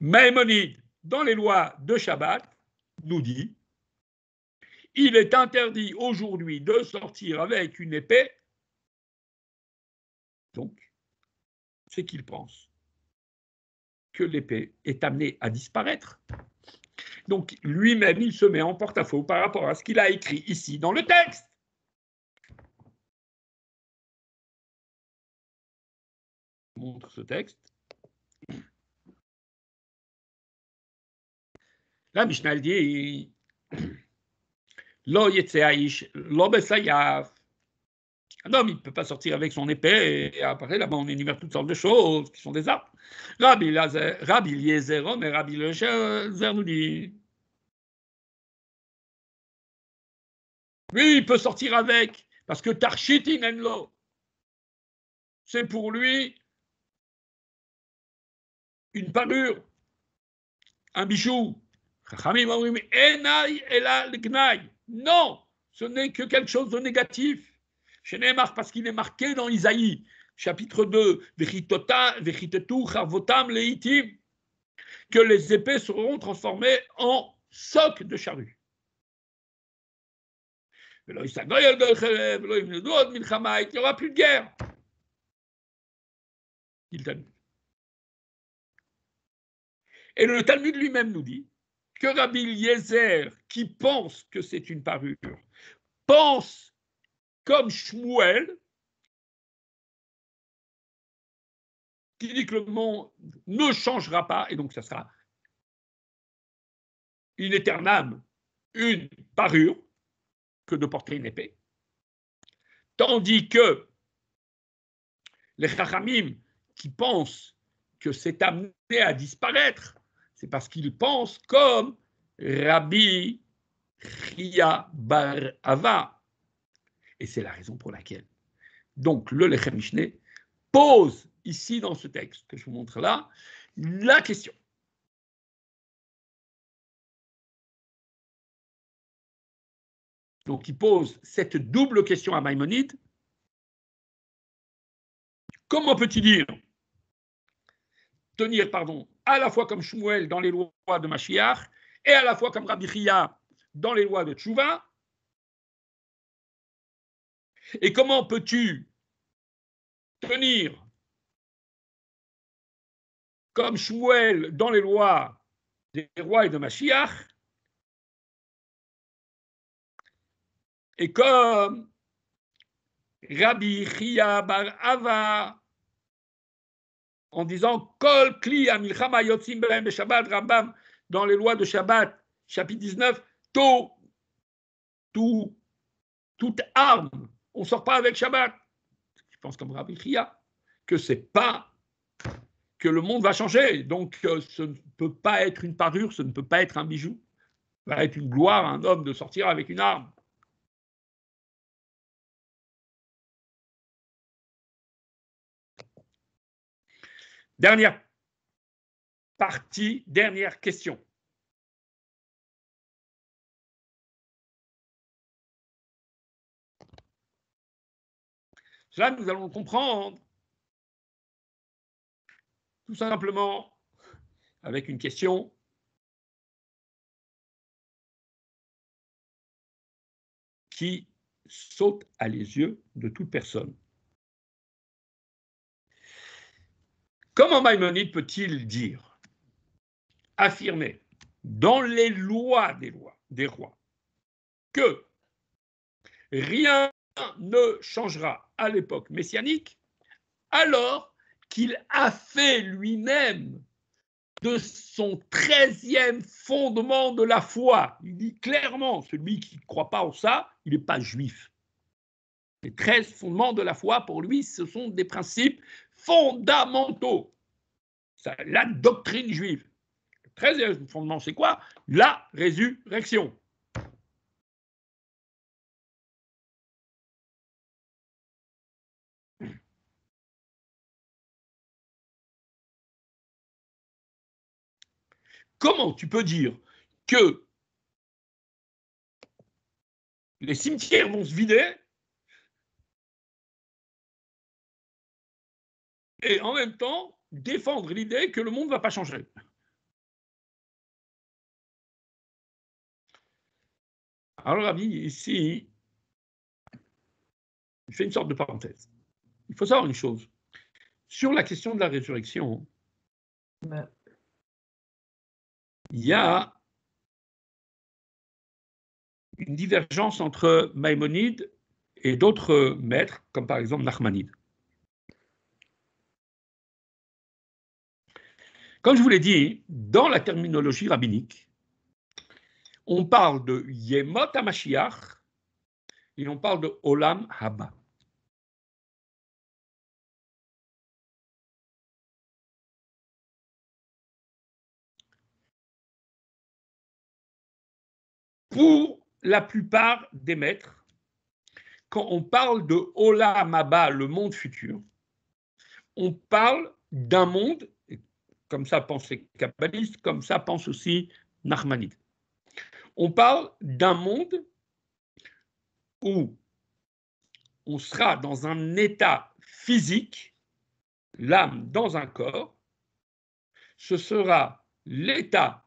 Maïmonide, dans les lois de Shabbat, nous dit il est interdit aujourd'hui de sortir avec une épée donc, c'est qu'il pense que l'épée est amenée à disparaître. Donc, lui-même, il se met en porte-à-faux par rapport à ce qu'il a écrit ici dans le texte. montre ce texte. La Mishnah dit Lo Lo Besayav, non, il ne peut pas sortir avec son épée, et après, là-bas, on énumère toutes sortes de choses qui sont des armes. Rabbi, Rabbi et Rabbi Lezer nous dit Lui, il peut sortir avec, parce que Tarchitin nenlo c'est pour lui une parure, un bijou Non, ce n'est que quelque chose de négatif parce qu'il est marqué dans Isaïe, chapitre 2, que les épées seront transformées en socs de charrues. Il n'y aura plus de guerre. Et le Talmud lui-même nous dit que Rabbi Yezer, qui pense que c'est une parure, pense comme Shmuel, qui dit que le monde ne changera pas, et donc ça sera une une parure, que de porter une épée. Tandis que les Chachamim qui pensent que c'est amené à disparaître, c'est parce qu'ils pensent comme Rabbi Ria Bar et c'est la raison pour laquelle. Donc, le Lechem pose ici dans ce texte que je vous montre là la question. Donc, il pose cette double question à Maïmonide. Comment peut-il dire tenir pardon, à la fois comme Shmuel dans les lois de Mashiach et à la fois comme Rabbi Chia dans les lois de Tchouva et comment peux-tu tenir comme Shmuel dans les lois des rois et de Mashiach, et comme Rabbi Chia Bar Ava en disant Kol Kli Shabbat dans les lois de Shabbat, chapitre 19, tout, tout, toute arme on ne sort pas avec Shabbat. Je pense comme Rabbi Chia, que c'est pas que le monde va changer. Donc, euh, ce ne peut pas être une parure, ce ne peut pas être un bijou. Ça va être une gloire à un homme de sortir avec une arme. Dernière partie, dernière question. Là, nous allons le comprendre. Tout simplement, avec une question. qui saute à les yeux de toute personne. Comment Maïmonide peut-il dire, affirmer dans les lois des lois des rois que rien ne changera à l'époque messianique alors qu'il a fait lui-même de son treizième fondement de la foi. Il dit clairement, celui qui ne croit pas en ça, il n'est pas juif. Les treize fondements de la foi, pour lui, ce sont des principes fondamentaux. la doctrine juive. Le treizième fondement, c'est quoi La résurrection. Comment tu peux dire que les cimetières vont se vider et en même temps défendre l'idée que le monde ne va pas changer Alors, Rabbi, ici, je fais une sorte de parenthèse. Il faut savoir une chose. Sur la question de la résurrection, il y a une divergence entre Maïmonide et d'autres maîtres, comme par exemple Nachmanide. Comme je vous l'ai dit, dans la terminologie rabbinique, on parle de Yemot HaMashiach et on parle de Olam Haba. pour la plupart des maîtres, quand on parle de Olam le monde futur, on parle d'un monde, comme ça pensent les kabbalistes, comme ça pense aussi Nachmanide. On parle d'un monde où on sera dans un état physique, l'âme dans un corps, ce sera l'état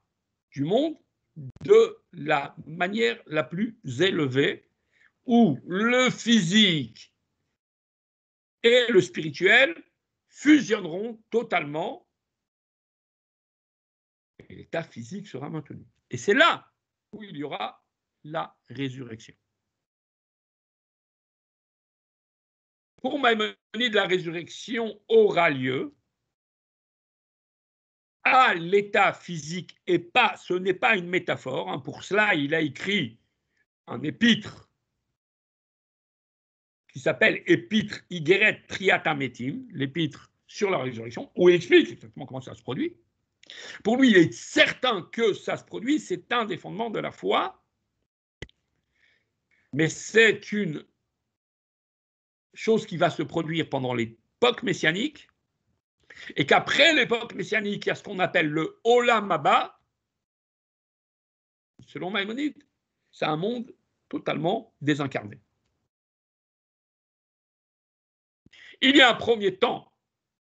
du monde de la manière la plus élevée, où le physique et le spirituel fusionneront totalement et l'état physique sera maintenu. Et c'est là où il y aura la résurrection. Pour Maïmonide, la résurrection aura lieu à l'état physique et pas, ce n'est pas une métaphore. Hein. Pour cela, il a écrit un épître qui s'appelle Épître Igeret Triatametim, l'épître sur la résurrection, où il explique exactement comment ça se produit. Pour lui, il est certain que ça se produit, c'est un des fondements de la foi, mais c'est une chose qui va se produire pendant l'époque messianique et qu'après l'époque messianique, il y a ce qu'on appelle le Olam Abba, selon Maïmonide, c'est un monde totalement désincarné. Il y a un premier temps,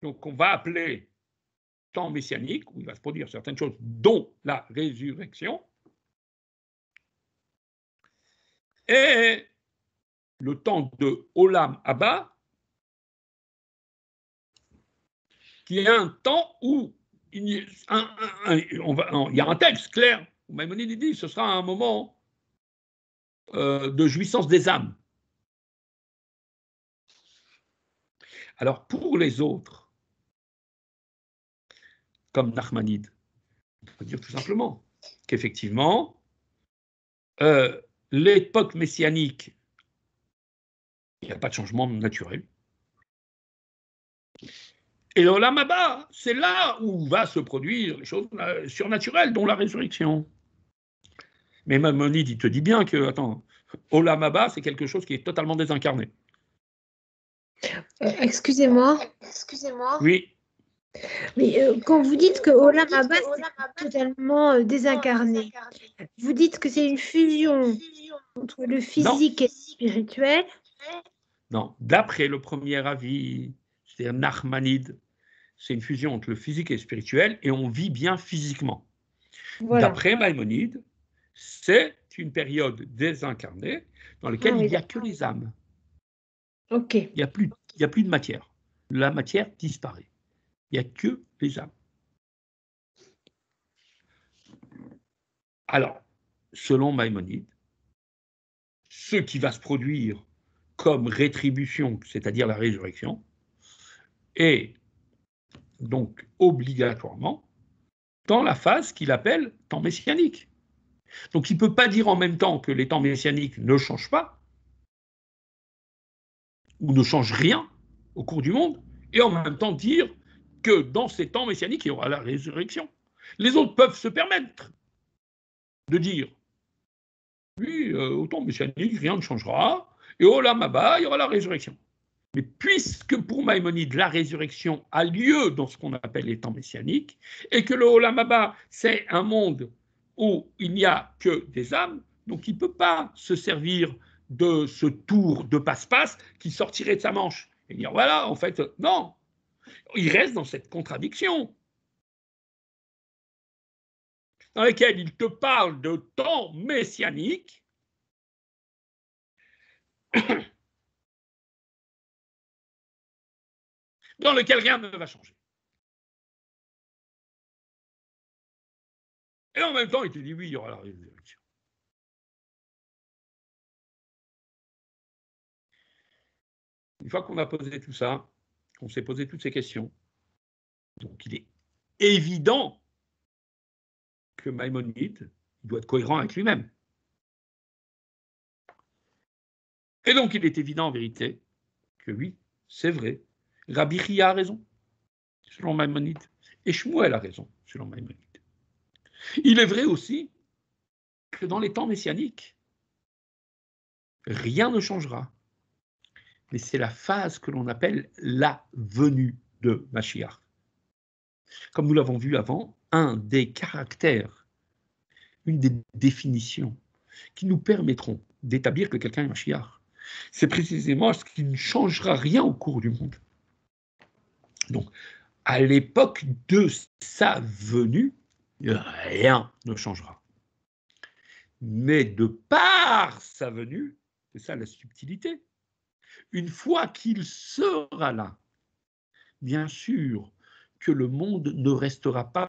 donc qu'on va appeler temps messianique, où il va se produire certaines choses, dont la résurrection. Et le temps de Olam Abba, qu'il y a un temps où il y, a un texte clair. Maïmonide dit ce sera un moment euh, de jouissance des âmes. Alors pour les autres, comme Nachmanide, on peut dire tout simplement qu'effectivement, euh, l'époque messianique, il n'y a pas de changement naturel. Et Olamaba, c'est là où va se produire les choses surnaturelles, dont la résurrection. Mais Mamonide, il te dit bien que, attends, Olamaba, c'est quelque chose qui est totalement désincarné. Euh, excusez-moi. Excusez-moi. Oui. Mais euh, quand vous dites que Olam Abba, c'est totalement euh, désincarné, vous dites que c'est une fusion entre le physique et le spirituel. Non, d'après le premier avis, cest un dire c'est une fusion entre le physique et le spirituel, et on vit bien physiquement. D'après Maïmonide, c'est une période désincarnée dans laquelle ah il n'y a que les âmes. Ok. Il n'y a, plus, a plus de matière. La matière disparaît. Il n'y a que les âmes. Alors, selon Maïmonide, ce qui va se produire comme rétribution, c'est-à-dire la résurrection, est donc obligatoirement, dans la phase qu'il appelle temps messianique. Donc il ne peut pas dire en même temps que les temps messianiques ne changent pas, ou ne changent rien au cours du monde, et en même temps dire que dans ces temps messianiques, il y aura la résurrection. Les autres peuvent se permettre de dire oui, euh, au temps messianique, rien ne changera, et oh là là, bah, il y aura la résurrection. Mais puisque pour Maïmonide, la résurrection a lieu dans ce qu'on appelle les temps messianiques, et que le Olamaba, c'est un monde où il n'y a que des âmes, donc il ne peut pas se servir de ce tour de passe-passe qui sortirait de sa manche et dire voilà, en fait, non. Il reste dans cette contradiction dans laquelle il te parle de temps messianique dans lequel rien ne va changer. Et en même temps, il te dit oui, il y aura la résurrection. Une fois qu'on a posé tout ça, qu'on s'est posé toutes ces questions, donc il est évident que Maïmonide doit être cohérent avec lui-même. Et donc il est évident en vérité que oui, c'est vrai, Rabbi a raison, selon Maïmonide, et Shmuel a raison, selon Maïmonide. Il est vrai aussi que dans les temps messianiques, rien ne changera. Mais c'est la phase que l'on appelle la venue de Mashiach. Comme nous l'avons vu avant, un des caractères, une des définitions qui nous permettront d'établir que quelqu'un est Mashiach, c'est précisément ce qui ne changera rien au cours du monde. Donc, à l'époque de sa venue, rien ne changera. Mais de par sa venue, c'est ça la subtilité, une fois qu'il sera là, bien sûr que le monde ne restera pas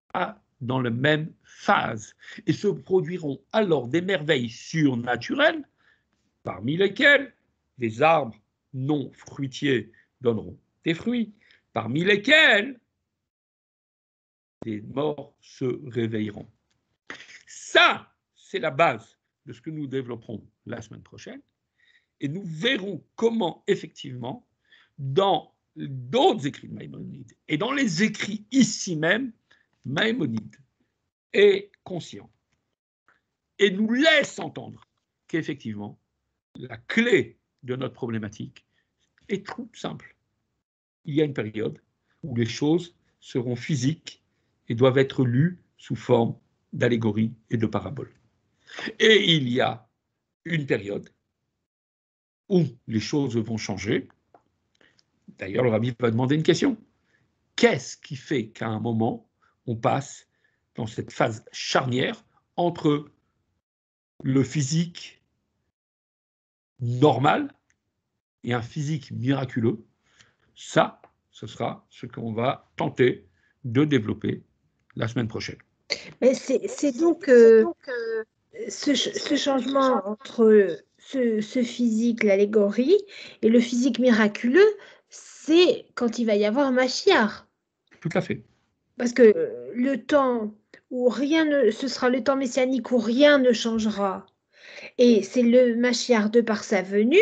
dans la même phase et se produiront alors des merveilles surnaturelles, parmi lesquelles des arbres non fruitiers donneront des fruits, parmi lesquels les morts se réveilleront. Ça, c'est la base de ce que nous développerons la semaine prochaine. Et nous verrons comment, effectivement, dans d'autres écrits de Maïmonide et dans les écrits ici même, Maïmonide est conscient et nous laisse entendre qu'effectivement, la clé de notre problématique est trop simple il y a une période où les choses seront physiques et doivent être lues sous forme d'allégories et de paraboles. Et il y a une période où les choses vont changer. D'ailleurs, le rabbi va demander une question. Qu'est-ce qui fait qu'à un moment, on passe dans cette phase charnière entre le physique normal et un physique miraculeux Ça, ce sera ce qu'on va tenter de développer la semaine prochaine. Mais c'est donc, euh, ce, changement entre ce, physique, l'allégorie, et le physique miraculeux, c'est quand il va y avoir Machiar. Tout à fait. Parce que le temps où rien ne, ce sera le temps messianique où rien ne changera, et c'est le Machiar de par sa venue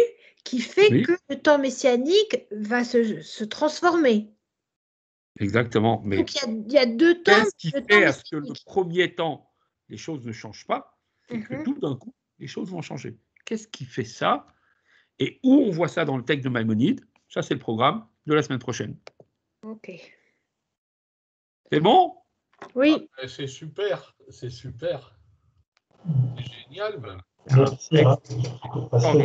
qui fait que le temps messianique va se, se transformer. Exactement. Mais Donc il y, a deux temps. Qu'est-ce qui fait que le premier temps, les choses ne changent pas, et que mhm. tout d'un coup, les choses vont changer Qu'est-ce qui fait ça Et où on voit ça dans le texte de Maïmonide Ça, c'est le programme de la semaine prochaine. Ok. C'est bon Oui. Ah, c'est super, c'est super. C'est génial même.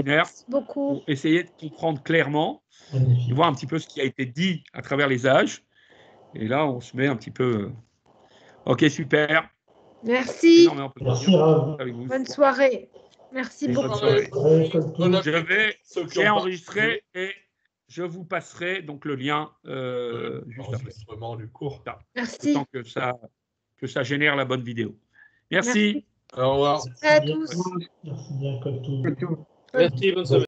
Merci beaucoup. essayer de comprendre clairement, de voir un petit peu ce qui a été dit à travers les âges. Et là, on se met un petit peu. Euh, ok, super. Merci. Bonne soirée. Merci pour beaucoup. Je vais enregistrer et je vous passerai donc le lien euh, euh, juste après. du cours. Merci. Tant que ça, que ça génère la bonne vidéo. Merci. Au revoir. Merci à tous. Merci bien, comme tout. Merci, bonne semaine.